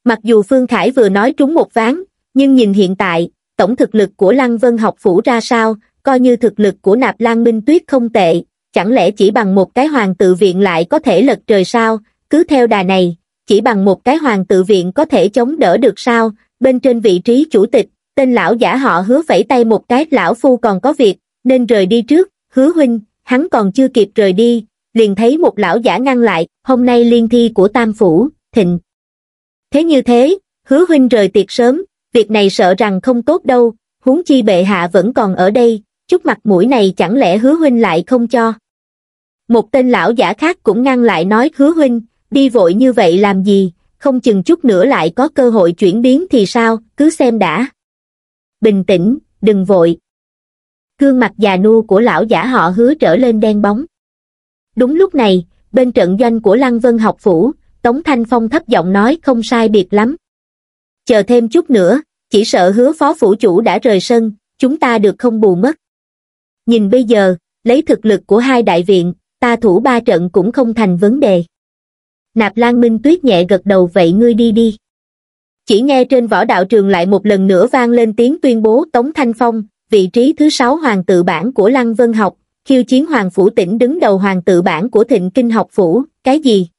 Mặc dù Phương Khải vừa nói trúng một ván, nhưng nhìn hiện tại, tổng thực lực của Lăng Vân học phủ ra sao, coi như thực lực của Nạp Lan Minh Tuyết không tệ, chẳng lẽ chỉ bằng một cái hoàng tự viện lại có thể lật trời sao, cứ theo đà này, chỉ bằng một cái hoàng tự viện có thể chống đỡ được sao, bên trên vị trí chủ tịch, tên lão giả họ hứa vẫy tay một cái lão phu còn có việc, nên rời đi trước, hứa huynh, hắn còn chưa kịp rời đi, liền thấy một lão giả ngăn lại, hôm nay liên thi của tam phủ, thịnh, Thế như thế, hứa huynh rời tiệc sớm, việc này sợ rằng không tốt đâu, huống chi bệ hạ vẫn còn ở đây, chút mặt mũi này chẳng lẽ hứa huynh lại không cho. Một tên lão giả khác cũng ngăn lại nói hứa huynh, đi vội như vậy làm gì, không chừng chút nữa lại có cơ hội chuyển biến thì sao, cứ xem đã. Bình tĩnh, đừng vội. Gương mặt già nua của lão giả họ hứa trở lên đen bóng. Đúng lúc này, bên trận doanh của Lăng Vân học phủ, Tống Thanh Phong thấp giọng nói không sai biệt lắm. Chờ thêm chút nữa, chỉ sợ hứa phó phủ chủ đã rời sân, chúng ta được không bù mất. Nhìn bây giờ, lấy thực lực của hai đại viện, ta thủ ba trận cũng không thành vấn đề. Nạp Lan Minh Tuyết nhẹ gật đầu vậy ngươi đi đi. Chỉ nghe trên võ đạo trường lại một lần nữa vang lên tiếng tuyên bố Tống Thanh Phong, vị trí thứ sáu hoàng tự bản của Lăng Vân học, khiêu chiến hoàng phủ tỉnh đứng đầu hoàng tự bản của Thịnh Kinh học phủ, cái gì?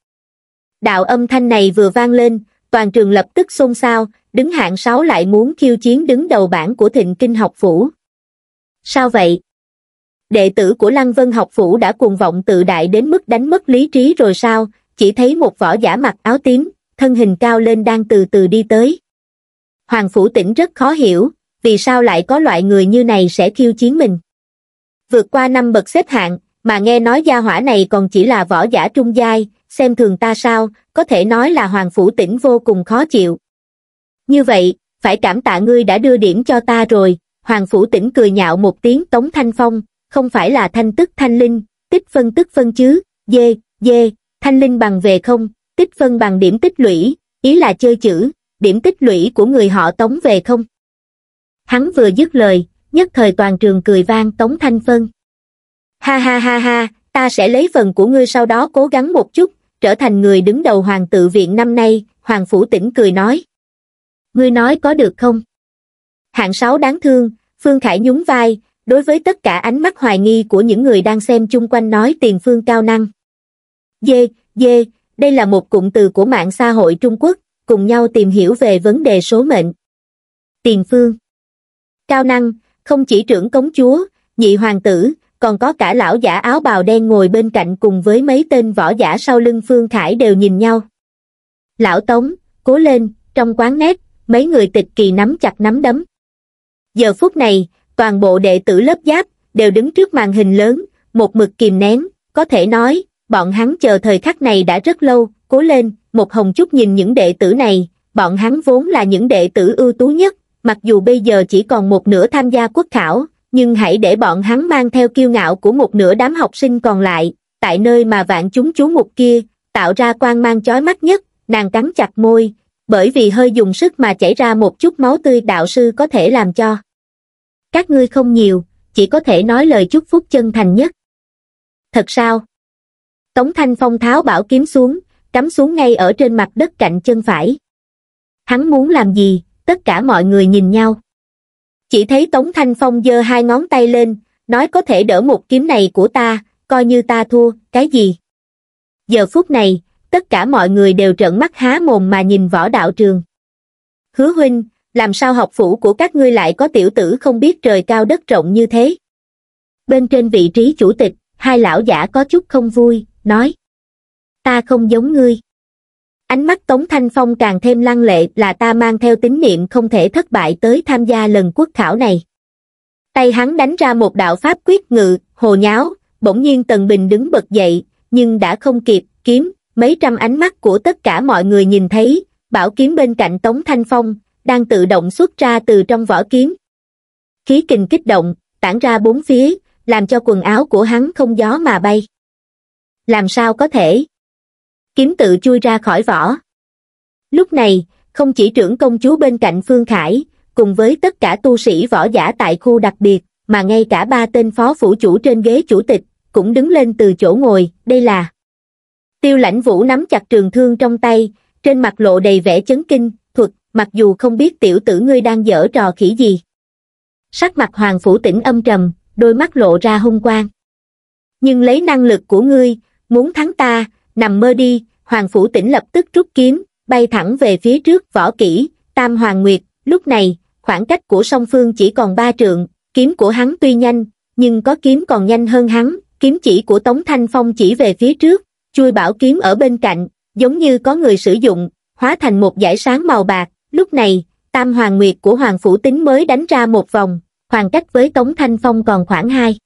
đạo âm thanh này vừa vang lên toàn trường lập tức xôn xao đứng hạng sáu lại muốn khiêu chiến đứng đầu bảng của thịnh kinh học phủ sao vậy đệ tử của lăng vân học phủ đã cuồng vọng tự đại đến mức đánh mất lý trí rồi sao chỉ thấy một võ giả mặc áo tím thân hình cao lên đang từ từ đi tới hoàng phủ tĩnh rất khó hiểu vì sao lại có loại người như này sẽ khiêu chiến mình vượt qua năm bậc xếp hạng mà nghe nói gia hỏa này còn chỉ là võ giả trung giai xem thường ta sao có thể nói là hoàng phủ tĩnh vô cùng khó chịu như vậy phải cảm tạ ngươi đã đưa điểm cho ta rồi hoàng phủ tĩnh cười nhạo một tiếng tống thanh phong không phải là thanh tức thanh linh tích phân tức phân chứ dê dê thanh linh bằng về không tích phân bằng điểm tích lũy ý là chơi chữ điểm tích lũy của người họ tống về không hắn vừa dứt lời nhất thời toàn trường cười vang tống thanh phân ha ha ha ha ta sẽ lấy phần của ngươi sau đó cố gắng một chút trở thành người đứng đầu hoàng tự viện năm nay, hoàng phủ tỉnh cười nói. Ngươi nói có được không? Hạng sáu đáng thương, Phương Khải nhún vai, đối với tất cả ánh mắt hoài nghi của những người đang xem chung quanh nói tiền phương cao năng. Dê, dê, đây là một cụm từ của mạng xã hội Trung Quốc, cùng nhau tìm hiểu về vấn đề số mệnh. Tiền phương Cao năng, không chỉ trưởng cống chúa, nhị hoàng tử, còn có cả lão giả áo bào đen ngồi bên cạnh cùng với mấy tên võ giả sau lưng Phương Khải đều nhìn nhau. Lão Tống, cố lên, trong quán nét, mấy người tịch kỳ nắm chặt nắm đấm. Giờ phút này, toàn bộ đệ tử lớp giáp đều đứng trước màn hình lớn, một mực kìm nén, có thể nói, bọn hắn chờ thời khắc này đã rất lâu, cố lên, một hồng chút nhìn những đệ tử này, bọn hắn vốn là những đệ tử ưu tú nhất, mặc dù bây giờ chỉ còn một nửa tham gia quốc khảo, nhưng hãy để bọn hắn mang theo kiêu ngạo của một nửa đám học sinh còn lại, tại nơi mà vạn chúng chú mục kia, tạo ra quang mang chói mắt nhất, nàng cắn chặt môi, bởi vì hơi dùng sức mà chảy ra một chút máu tươi đạo sư có thể làm cho. Các ngươi không nhiều, chỉ có thể nói lời chúc phúc chân thành nhất. Thật sao? Tống Thanh Phong tháo bảo kiếm xuống, cắm xuống ngay ở trên mặt đất cạnh chân phải. Hắn muốn làm gì, tất cả mọi người nhìn nhau chỉ thấy tống thanh phong giơ hai ngón tay lên nói có thể đỡ một kiếm này của ta coi như ta thua cái gì giờ phút này tất cả mọi người đều trợn mắt há mồm mà nhìn võ đạo trường hứa huynh làm sao học phủ của các ngươi lại có tiểu tử không biết trời cao đất rộng như thế bên trên vị trí chủ tịch hai lão giả có chút không vui nói ta không giống ngươi ánh mắt tống thanh phong càng thêm lăng lệ là ta mang theo tín niệm không thể thất bại tới tham gia lần quốc khảo này tay hắn đánh ra một đạo pháp quyết ngự hồ nháo bỗng nhiên tần bình đứng bật dậy nhưng đã không kịp kiếm mấy trăm ánh mắt của tất cả mọi người nhìn thấy bảo kiếm bên cạnh tống thanh phong đang tự động xuất ra từ trong vỏ kiếm khí kình kích động tản ra bốn phía làm cho quần áo của hắn không gió mà bay làm sao có thể kiếm tự chui ra khỏi vỏ lúc này không chỉ trưởng công chúa bên cạnh phương khải cùng với tất cả tu sĩ võ giả tại khu đặc biệt mà ngay cả ba tên phó phủ chủ trên ghế chủ tịch cũng đứng lên từ chỗ ngồi đây là tiêu lãnh vũ nắm chặt trường thương trong tay trên mặt lộ đầy vẻ chấn kinh thuật mặc dù không biết tiểu tử ngươi đang dở trò khỉ gì sắc mặt hoàng phủ tỉnh âm trầm đôi mắt lộ ra hung quang nhưng lấy năng lực của ngươi muốn thắng ta nằm mơ đi, Hoàng Phủ Tĩnh lập tức rút kiếm, bay thẳng về phía trước võ kỹ, Tam Hoàng Nguyệt, lúc này, khoảng cách của song phương chỉ còn ba trượng, kiếm của hắn tuy nhanh, nhưng có kiếm còn nhanh hơn hắn, kiếm chỉ của Tống Thanh Phong chỉ về phía trước, chui bảo kiếm ở bên cạnh, giống như có người sử dụng, hóa thành một dải sáng màu bạc, lúc này, Tam Hoàng Nguyệt của Hoàng Phủ tĩnh mới đánh ra một vòng, khoảng cách với Tống Thanh Phong còn khoảng hai.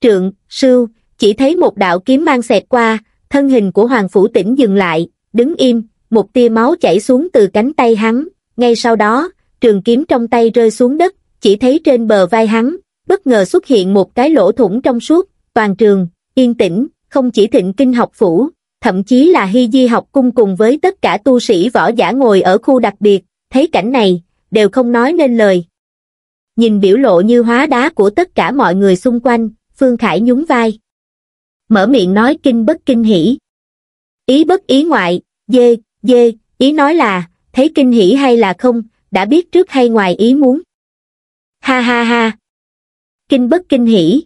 Trượng, sưu, chỉ thấy một đạo kiếm mang xẹt qua, thân hình của Hoàng Phủ Tĩnh dừng lại, đứng im, một tia máu chảy xuống từ cánh tay hắn, ngay sau đó, trường kiếm trong tay rơi xuống đất, chỉ thấy trên bờ vai hắn, bất ngờ xuất hiện một cái lỗ thủng trong suốt, toàn trường, yên tĩnh, không chỉ thịnh kinh học phủ, thậm chí là hy di học cung cùng với tất cả tu sĩ võ giả ngồi ở khu đặc biệt, thấy cảnh này, đều không nói nên lời. Nhìn biểu lộ như hóa đá của tất cả mọi người xung quanh, Phương Khải nhún vai mở miệng nói kinh bất kinh hỉ. Ý bất ý ngoại, dê, dê, ý nói là, thấy kinh hỉ hay là không, đã biết trước hay ngoài ý muốn. Ha ha ha. Kinh bất kinh hỉ.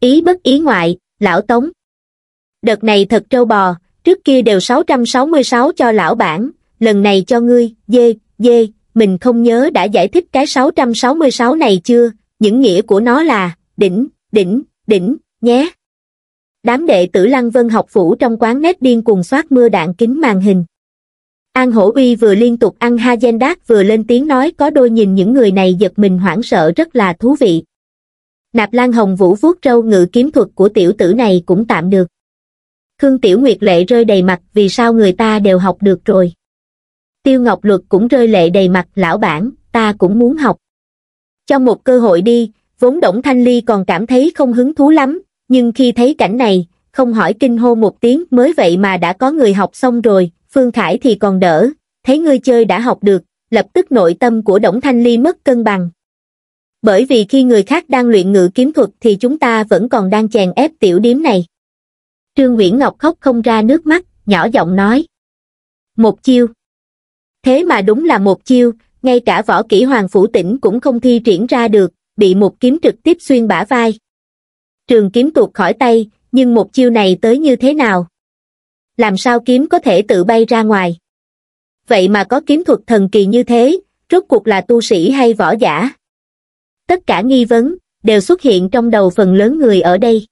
Ý bất ý ngoại, lão tống. Đợt này thật trâu bò, trước kia đều 666 cho lão bản, lần này cho ngươi, dê, dê, mình không nhớ đã giải thích cái 666 này chưa, những nghĩa của nó là, đỉnh, đỉnh, đỉnh, nhé đám đệ tử lăng vân học phủ trong quán nét điên cuồng soát mưa đạn kính màn hình an hổ uy vừa liên tục ăn ha gen đát vừa lên tiếng nói có đôi nhìn những người này giật mình hoảng sợ rất là thú vị nạp lan hồng vũ vuốt râu ngự kiếm thuật của tiểu tử này cũng tạm được khương tiểu nguyệt lệ rơi đầy mặt vì sao người ta đều học được rồi tiêu ngọc luật cũng rơi lệ đầy mặt lão bản ta cũng muốn học cho một cơ hội đi vốn đổng thanh ly còn cảm thấy không hứng thú lắm nhưng khi thấy cảnh này không hỏi kinh hô một tiếng mới vậy mà đã có người học xong rồi phương khải thì còn đỡ thấy ngươi chơi đã học được lập tức nội tâm của đổng thanh ly mất cân bằng bởi vì khi người khác đang luyện ngự kiếm thuật thì chúng ta vẫn còn đang chèn ép tiểu điếm này trương nguyễn ngọc khóc không ra nước mắt nhỏ giọng nói một chiêu thế mà đúng là một chiêu ngay cả võ kỹ hoàng phủ tĩnh cũng không thi triển ra được bị một kiếm trực tiếp xuyên bả vai trường kiếm tuột khỏi tay nhưng một chiêu này tới như thế nào làm sao kiếm có thể tự bay ra ngoài vậy mà có kiếm thuật thần kỳ như thế rốt cuộc là tu sĩ hay võ giả tất cả nghi vấn đều xuất hiện trong đầu phần lớn người ở đây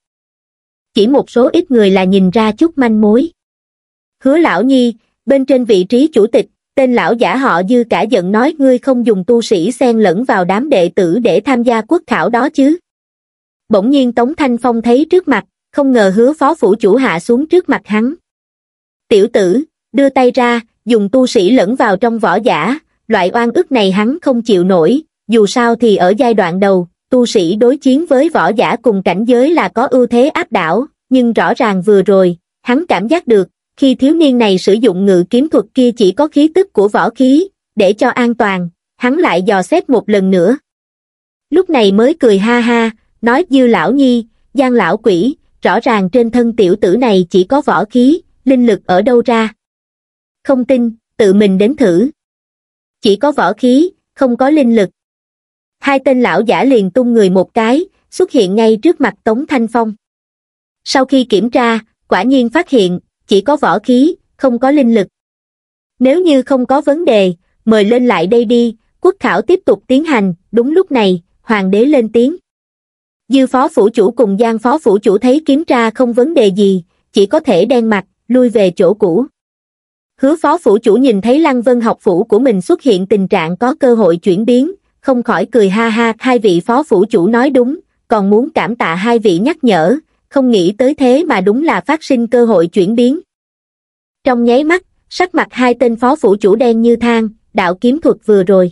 chỉ một số ít người là nhìn ra chút manh mối hứa lão nhi bên trên vị trí chủ tịch tên lão giả họ dư cả giận nói ngươi không dùng tu sĩ xen lẫn vào đám đệ tử để tham gia quốc khảo đó chứ bỗng nhiên Tống Thanh Phong thấy trước mặt, không ngờ hứa phó phủ chủ hạ xuống trước mặt hắn. Tiểu tử, đưa tay ra, dùng tu sĩ lẫn vào trong võ giả, loại oan ức này hắn không chịu nổi, dù sao thì ở giai đoạn đầu, tu sĩ đối chiến với võ giả cùng cảnh giới là có ưu thế áp đảo, nhưng rõ ràng vừa rồi, hắn cảm giác được, khi thiếu niên này sử dụng ngự kiếm thuật kia chỉ có khí tức của võ khí, để cho an toàn, hắn lại dò xét một lần nữa. Lúc này mới cười ha ha, nói dư lão nhi, gian lão quỷ, rõ ràng trên thân tiểu tử này chỉ có võ khí, linh lực ở đâu ra. Không tin, tự mình đến thử. Chỉ có võ khí, không có linh lực. Hai tên lão giả liền tung người một cái, xuất hiện ngay trước mặt Tống Thanh Phong. Sau khi kiểm tra, quả nhiên phát hiện, chỉ có võ khí, không có linh lực. Nếu như không có vấn đề, mời lên lại đây đi, quốc khảo tiếp tục tiến hành, đúng lúc này, hoàng đế lên tiếng dư phó phủ chủ cùng giang phó phủ chủ thấy kiếm tra không vấn đề gì chỉ có thể đen mặt lui về chỗ cũ hứa phó phủ chủ nhìn thấy lăng vân học phủ của mình xuất hiện tình trạng có cơ hội chuyển biến không khỏi cười ha ha hai vị phó phủ chủ nói đúng còn muốn cảm tạ hai vị nhắc nhở không nghĩ tới thế mà đúng là phát sinh cơ hội chuyển biến trong nháy mắt sắc mặt hai tên phó phủ chủ đen như than đạo kiếm thuật vừa rồi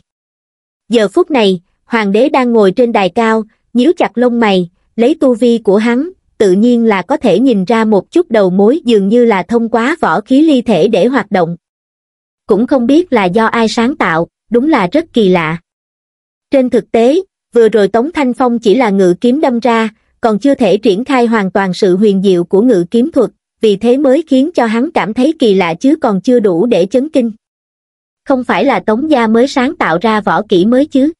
giờ phút này hoàng đế đang ngồi trên đài cao nhíu chặt lông mày lấy tu vi của hắn tự nhiên là có thể nhìn ra một chút đầu mối dường như là thông qua võ khí ly thể để hoạt động cũng không biết là do ai sáng tạo đúng là rất kỳ lạ trên thực tế vừa rồi tống thanh phong chỉ là ngự kiếm đâm ra còn chưa thể triển khai hoàn toàn sự huyền diệu của ngự kiếm thuật vì thế mới khiến cho hắn cảm thấy kỳ lạ chứ còn chưa đủ để chấn kinh không phải là tống gia mới sáng tạo ra võ kỹ mới chứ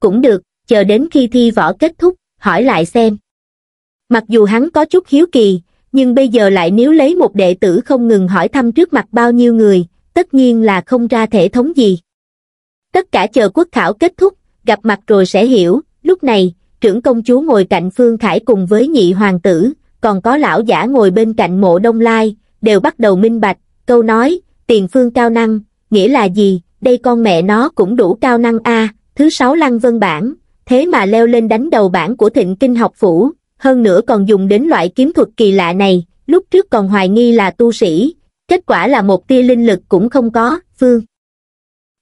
cũng được chờ đến khi thi võ kết thúc, hỏi lại xem. Mặc dù hắn có chút hiếu kỳ, nhưng bây giờ lại nếu lấy một đệ tử không ngừng hỏi thăm trước mặt bao nhiêu người, tất nhiên là không ra thể thống gì. Tất cả chờ quốc khảo kết thúc, gặp mặt rồi sẽ hiểu, lúc này, trưởng công chúa ngồi cạnh Phương Khải cùng với nhị hoàng tử, còn có lão giả ngồi bên cạnh mộ đông lai, đều bắt đầu minh bạch, câu nói, tiền phương cao năng, nghĩa là gì, đây con mẹ nó cũng đủ cao năng a thứ sáu lăng vân bản, thế mà leo lên đánh đầu bản của thịnh kinh học phủ, hơn nữa còn dùng đến loại kiếm thuật kỳ lạ này, lúc trước còn hoài nghi là tu sĩ, kết quả là một tia linh lực cũng không có, phương.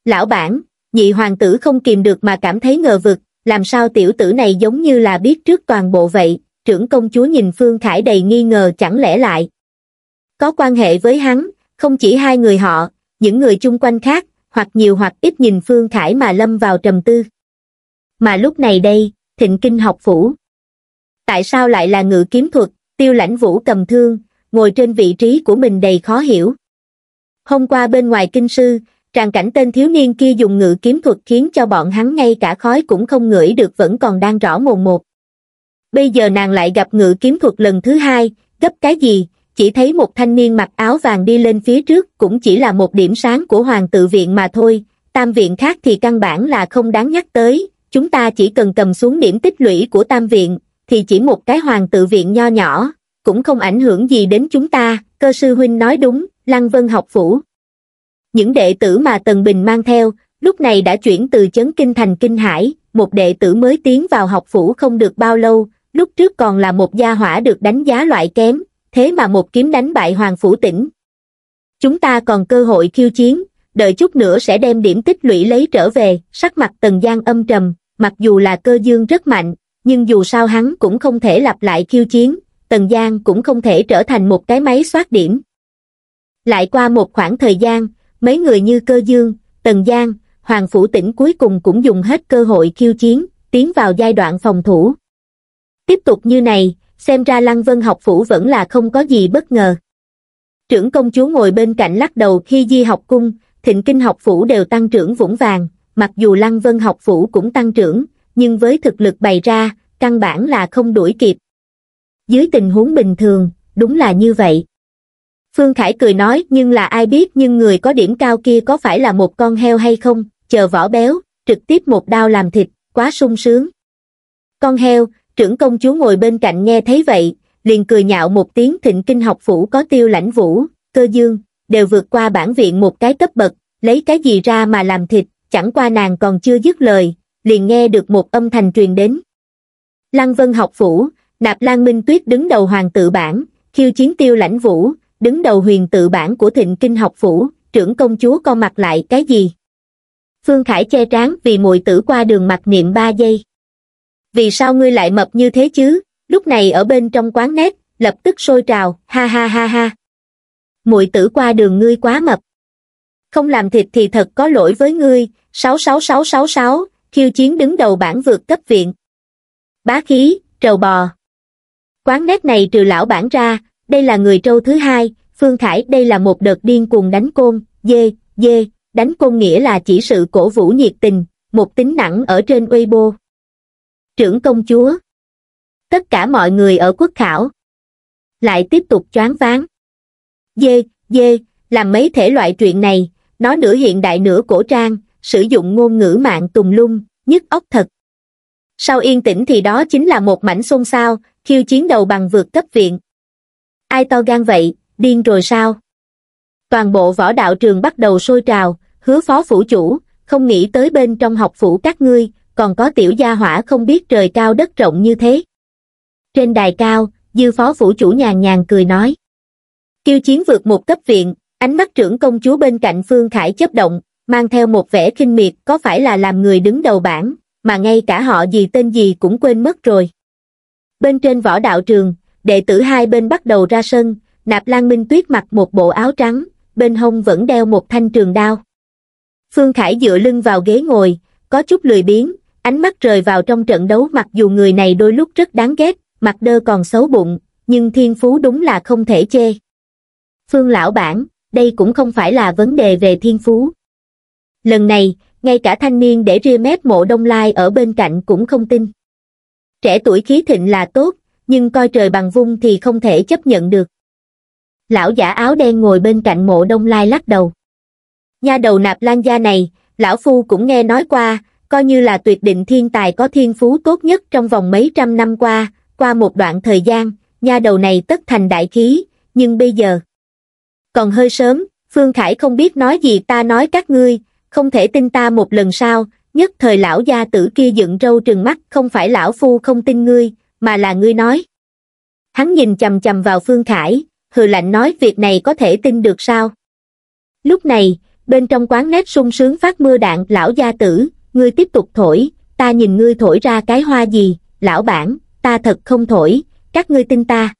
Lão bản, nhị hoàng tử không kìm được mà cảm thấy ngờ vực, làm sao tiểu tử này giống như là biết trước toàn bộ vậy, trưởng công chúa nhìn Phương Khải đầy nghi ngờ chẳng lẽ lại. Có quan hệ với hắn, không chỉ hai người họ, những người chung quanh khác, hoặc nhiều hoặc ít nhìn Phương Khải mà lâm vào trầm tư mà lúc này đây, thịnh kinh học phủ. Tại sao lại là ngự kiếm thuật, tiêu lãnh vũ cầm thương, ngồi trên vị trí của mình đầy khó hiểu. Hôm qua bên ngoài kinh sư, tràn cảnh tên thiếu niên kia dùng ngự kiếm thuật khiến cho bọn hắn ngay cả khói cũng không ngửi được vẫn còn đang rõ mồn một. Bây giờ nàng lại gặp ngự kiếm thuật lần thứ hai, gấp cái gì, chỉ thấy một thanh niên mặc áo vàng đi lên phía trước cũng chỉ là một điểm sáng của hoàng tự viện mà thôi, tam viện khác thì căn bản là không đáng nhắc tới, chúng ta chỉ cần cầm xuống điểm tích lũy của tam viện thì chỉ một cái hoàng tự viện nho nhỏ cũng không ảnh hưởng gì đến chúng ta cơ sư huynh nói đúng lăng vân học phủ những đệ tử mà tần bình mang theo lúc này đã chuyển từ chấn kinh thành kinh hải một đệ tử mới tiến vào học phủ không được bao lâu lúc trước còn là một gia hỏa được đánh giá loại kém thế mà một kiếm đánh bại hoàng phủ tỉnh chúng ta còn cơ hội khiêu chiến đợi chút nữa sẽ đem điểm tích lũy lấy trở về sắc mặt tần giang âm trầm mặc dù là cơ dương rất mạnh, nhưng dù sao hắn cũng không thể lặp lại khiêu chiến, Tần Giang cũng không thể trở thành một cái máy soát điểm. Lại qua một khoảng thời gian, mấy người như cơ dương, Tần Giang, Hoàng Phủ Tĩnh cuối cùng cũng dùng hết cơ hội khiêu chiến, tiến vào giai đoạn phòng thủ. Tiếp tục như này, xem ra Lăng Vân học phủ vẫn là không có gì bất ngờ. Trưởng công chúa ngồi bên cạnh lắc đầu khi di học cung, thịnh kinh học phủ đều tăng trưởng vững vàng, mặc dù Lăng Vân học phủ cũng tăng trưởng, nhưng với thực lực bày ra, căn bản là không đuổi kịp. Dưới tình huống bình thường, đúng là như vậy. Phương Khải cười nói nhưng là ai biết nhưng người có điểm cao kia có phải là một con heo hay không, chờ vỏ béo, trực tiếp một đao làm thịt, quá sung sướng. Con heo, trưởng công chúa ngồi bên cạnh nghe thấy vậy, liền cười nhạo một tiếng thịnh kinh học phủ có tiêu lãnh vũ, cơ dương, đều vượt qua bản viện một cái cấp bậc, lấy cái gì ra mà làm thịt, chẳng qua nàng còn chưa dứt lời, liền nghe được một âm thanh truyền đến. Lăng Vân học phủ, Nạp Lan Minh Tuyết đứng đầu hoàng tự bản, khiêu chiến tiêu lãnh vũ, đứng đầu huyền tự bản của thịnh kinh học phủ, trưởng công chúa con mặt lại cái gì? Phương Khải che trán vì muội tử qua đường mặt niệm ba giây. Vì sao ngươi lại mập như thế chứ? Lúc này ở bên trong quán nét, lập tức sôi trào, ha ha ha ha. Muội tử qua đường ngươi quá mập không làm thịt thì thật có lỗi với ngươi, 66666, khiêu chiến đứng đầu bảng vượt cấp viện. Bá khí, trầu bò. Quán nét này trừ lão bản ra, đây là người trâu thứ hai, Phương Khải đây là một đợt điên cuồng đánh côn, dê, dê, đánh côn nghĩa là chỉ sự cổ vũ nhiệt tình, một tính nặng ở trên Weibo. Trưởng công chúa. Tất cả mọi người ở quốc khảo. Lại tiếp tục choáng váng. Dê, dê, làm mấy thể loại chuyện này, nó nửa hiện đại nửa cổ trang, sử dụng ngôn ngữ mạng tùng lung, nhức óc thật. Sau yên tĩnh thì đó chính là một mảnh xôn xao, khiêu chiến đầu bằng vượt cấp viện. Ai to gan vậy, điên rồi sao? Toàn bộ võ đạo trường bắt đầu sôi trào, hứa phó phủ chủ, không nghĩ tới bên trong học phủ các ngươi, còn có tiểu gia hỏa không biết trời cao đất rộng như thế. Trên đài cao, dư phó phủ chủ nhàn nhàn cười nói. Kiêu chiến vượt một cấp viện, Ánh mắt trưởng công chúa bên cạnh Phương Khải chớp động, mang theo một vẻ kinh miệt có phải là làm người đứng đầu bảng, mà ngay cả họ gì tên gì cũng quên mất rồi. Bên trên võ đạo trường, đệ tử hai bên bắt đầu ra sân, Nạp Lan Minh Tuyết mặc một bộ áo trắng, bên hông vẫn đeo một thanh trường đao. Phương Khải dựa lưng vào ghế ngồi, có chút lười biếng, ánh mắt rời vào trong trận đấu mặc dù người này đôi lúc rất đáng ghét, mặt đơ còn xấu bụng, nhưng thiên phú đúng là không thể chê. Phương lão bản, đây cũng không phải là vấn đề về thiên phú. Lần này, ngay cả thanh niên để ria mép mộ đông lai ở bên cạnh cũng không tin. Trẻ tuổi khí thịnh là tốt, nhưng coi trời bằng vung thì không thể chấp nhận được. Lão giả áo đen ngồi bên cạnh mộ đông lai lắc đầu. Nha đầu nạp lan gia này, lão phu cũng nghe nói qua, coi như là tuyệt định thiên tài có thiên phú tốt nhất trong vòng mấy trăm năm qua, qua một đoạn thời gian, nha đầu này tất thành đại khí, nhưng bây giờ còn hơi sớm, Phương Khải không biết nói gì ta nói các ngươi, không thể tin ta một lần sao, nhất thời lão gia tử kia dựng râu trừng mắt, không phải lão phu không tin ngươi, mà là ngươi nói. Hắn nhìn chầm chầm vào Phương Khải, hừ lạnh nói việc này có thể tin được sao. Lúc này, bên trong quán nét sung sướng phát mưa đạn lão gia tử, ngươi tiếp tục thổi, ta nhìn ngươi thổi ra cái hoa gì, lão bản, ta thật không thổi, các ngươi tin ta.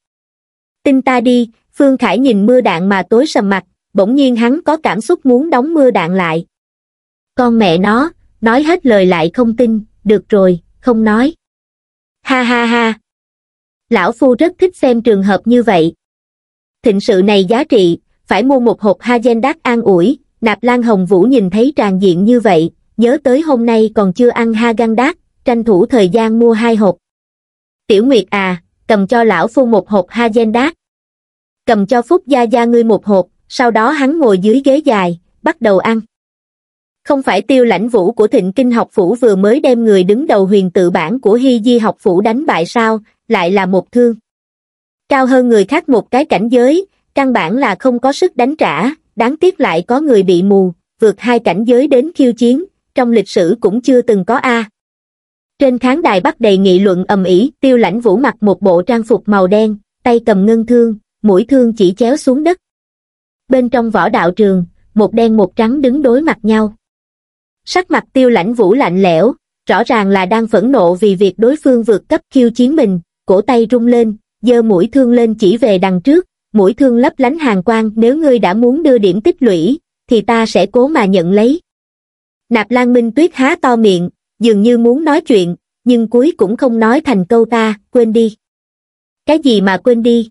Tin ta đi, phương khải nhìn mưa đạn mà tối sầm mặt bỗng nhiên hắn có cảm xúc muốn đóng mưa đạn lại con mẹ nó nói hết lời lại không tin được rồi không nói ha ha ha lão phu rất thích xem trường hợp như vậy thịnh sự này giá trị phải mua một hộp ha gen đát an ủi nạp lan hồng vũ nhìn thấy tràn diện như vậy nhớ tới hôm nay còn chưa ăn ha gan đát tranh thủ thời gian mua hai hộp tiểu nguyệt à cầm cho lão phu một hộp ha gen đát cầm cho Phúc Gia Gia ngươi một hộp, sau đó hắn ngồi dưới ghế dài, bắt đầu ăn. Không phải tiêu lãnh vũ của thịnh kinh học phủ vừa mới đem người đứng đầu huyền tự bản của Hy Di học phủ đánh bại sao, lại là một thương. Cao hơn người khác một cái cảnh giới, căn bản là không có sức đánh trả, đáng tiếc lại có người bị mù, vượt hai cảnh giới đến khiêu chiến, trong lịch sử cũng chưa từng có A. Trên khán đài bắt đầy nghị luận ầm ĩ, tiêu lãnh vũ mặc một bộ trang phục màu đen, tay cầm ngân thương, mũi thương chỉ chéo xuống đất. Bên trong võ đạo trường, một đen một trắng đứng đối mặt nhau. Sắc mặt tiêu lãnh vũ lạnh lẽo, rõ ràng là đang phẫn nộ vì việc đối phương vượt cấp khiêu chiến mình, cổ tay rung lên, giơ mũi thương lên chỉ về đằng trước, mũi thương lấp lánh hàng quang nếu ngươi đã muốn đưa điểm tích lũy, thì ta sẽ cố mà nhận lấy. Nạp Lan Minh Tuyết há to miệng, dường như muốn nói chuyện, nhưng cuối cũng không nói thành câu ta, quên đi. Cái gì mà quên đi?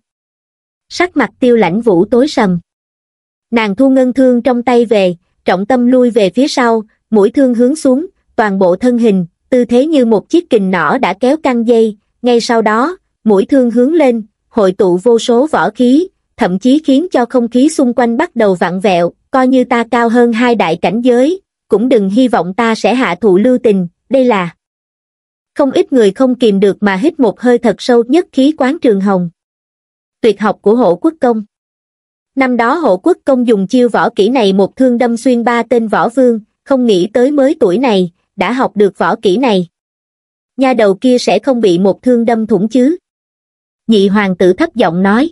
sắc mặt tiêu lãnh vũ tối sầm nàng thu ngân thương trong tay về trọng tâm lui về phía sau mũi thương hướng xuống toàn bộ thân hình tư thế như một chiếc kình nỏ đã kéo căng dây ngay sau đó mũi thương hướng lên hội tụ vô số võ khí thậm chí khiến cho không khí xung quanh bắt đầu vặn vẹo coi như ta cao hơn hai đại cảnh giới cũng đừng hy vọng ta sẽ hạ thụ lưu tình đây là không ít người không kìm được mà hít một hơi thật sâu nhất khí quán trường hồng tuyệt học của hộ quốc công. Năm đó hộ quốc công dùng chiêu võ kỹ này một thương đâm xuyên ba tên võ vương, không nghĩ tới mới tuổi này, đã học được võ kỹ này. nhà đầu kia sẽ không bị một thương đâm thủng chứ. Nhị hoàng tử thấp giọng nói.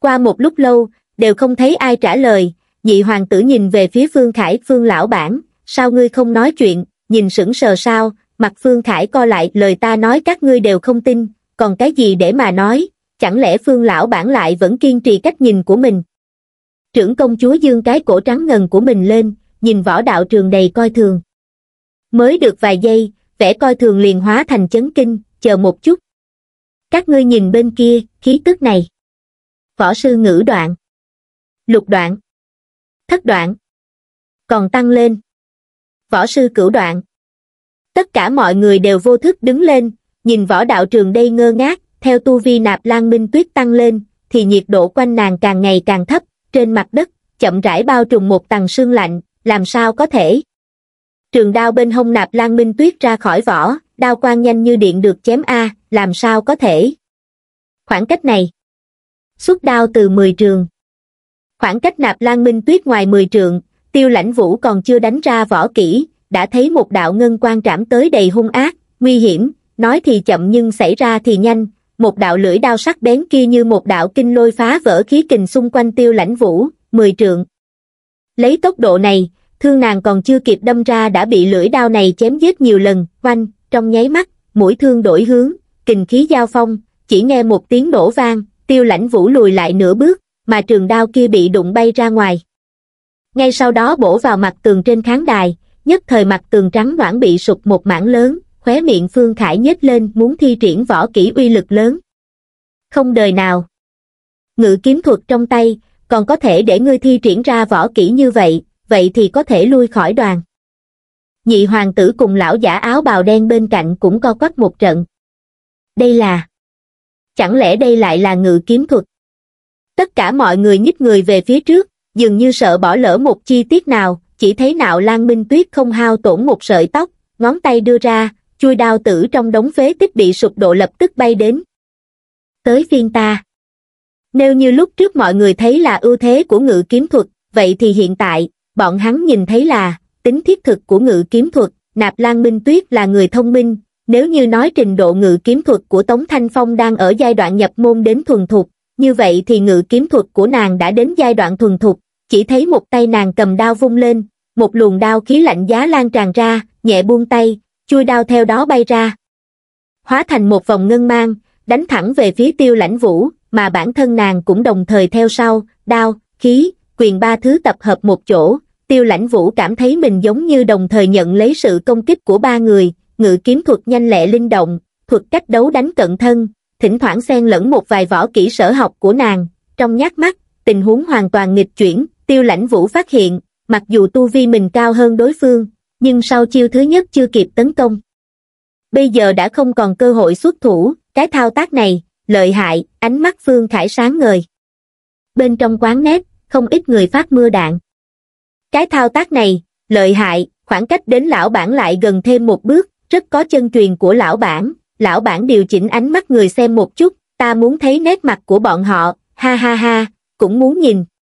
Qua một lúc lâu, đều không thấy ai trả lời, nhị hoàng tử nhìn về phía Phương Khải, Phương lão bản, sao ngươi không nói chuyện, nhìn sững sờ sao, mặt Phương Khải co lại lời ta nói các ngươi đều không tin, còn cái gì để mà nói, chẳng lẽ phương lão bản lại vẫn kiên trì cách nhìn của mình? Trưởng công chúa dương cái cổ trắng ngần của mình lên, nhìn võ đạo trường đầy coi thường. Mới được vài giây, vẻ coi thường liền hóa thành chấn kinh, chờ một chút. Các ngươi nhìn bên kia, khí tức này. Võ sư ngữ đoạn. Lục đoạn. Thất đoạn. Còn tăng lên. Võ sư cửu đoạn. Tất cả mọi người đều vô thức đứng lên, nhìn võ đạo trường đây ngơ ngác, theo tu vi nạp lan minh tuyết tăng lên thì nhiệt độ quanh nàng càng ngày càng thấp trên mặt đất chậm rãi bao trùm một tầng sương lạnh làm sao có thể trường đao bên hông nạp lan minh tuyết ra khỏi vỏ đao quang nhanh như điện được chém a làm sao có thể khoảng cách này xuất đao từ mười trường khoảng cách nạp lan minh tuyết ngoài mười trường tiêu lãnh vũ còn chưa đánh ra võ kỹ đã thấy một đạo ngân quan trảm tới đầy hung ác nguy hiểm nói thì chậm nhưng xảy ra thì nhanh một đạo lưỡi đao sắc bén kia như một đạo kinh lôi phá vỡ khí kình xung quanh tiêu lãnh vũ, mười trượng. Lấy tốc độ này, thương nàng còn chưa kịp đâm ra đã bị lưỡi đao này chém giết nhiều lần, quanh, trong nháy mắt, mũi thương đổi hướng, kình khí giao phong, chỉ nghe một tiếng nổ vang, tiêu lãnh vũ lùi lại nửa bước, mà trường đao kia bị đụng bay ra ngoài. Ngay sau đó bổ vào mặt tường trên khán đài, nhất thời mặt tường trắng noãn bị sụp một mảng lớn, khóe miệng Phương Khải nhếch lên muốn thi triển võ kỹ uy lực lớn. Không đời nào. Ngự kiếm thuật trong tay, còn có thể để ngươi thi triển ra võ kỹ như vậy, vậy thì có thể lui khỏi đoàn. Nhị hoàng tử cùng lão giả áo bào đen bên cạnh cũng co quắp một trận. Đây là... Chẳng lẽ đây lại là ngự kiếm thuật? Tất cả mọi người nhích người về phía trước, dường như sợ bỏ lỡ một chi tiết nào, chỉ thấy nạo lan minh tuyết không hao tổn một sợi tóc, ngón tay đưa ra, chui đao tử trong đống phế tích bị sụp đổ lập tức bay đến. Tới phiên ta. Nếu như lúc trước mọi người thấy là ưu thế của ngự kiếm thuật, vậy thì hiện tại, bọn hắn nhìn thấy là tính thiết thực của ngự kiếm thuật, Nạp Lan Minh Tuyết là người thông minh, nếu như nói trình độ ngự kiếm thuật của Tống Thanh Phong đang ở giai đoạn nhập môn đến thuần thục, như vậy thì ngự kiếm thuật của nàng đã đến giai đoạn thuần thục, chỉ thấy một tay nàng cầm đao vung lên, một luồng đao khí lạnh giá lan tràn ra, nhẹ buông tay, chui đao theo đó bay ra. Hóa thành một vòng ngân mang, đánh thẳng về phía tiêu lãnh vũ, mà bản thân nàng cũng đồng thời theo sau, đao, khí, quyền ba thứ tập hợp một chỗ, tiêu lãnh vũ cảm thấy mình giống như đồng thời nhận lấy sự công kích của ba người, ngự kiếm thuật nhanh lẹ linh động, thuật cách đấu đánh cận thân, thỉnh thoảng xen lẫn một vài võ kỹ sở học của nàng, trong nhát mắt, tình huống hoàn toàn nghịch chuyển, tiêu lãnh vũ phát hiện, mặc dù tu vi mình cao hơn đối phương, nhưng sau chiêu thứ nhất chưa kịp tấn công bây giờ đã không còn cơ hội xuất thủ cái thao tác này lợi hại ánh mắt phương khải sáng ngời bên trong quán nét không ít người phát mưa đạn cái thao tác này lợi hại khoảng cách đến lão bản lại gần thêm một bước rất có chân truyền của lão bản lão bản điều chỉnh ánh mắt người xem một chút ta muốn thấy nét mặt của bọn họ ha ha ha cũng muốn nhìn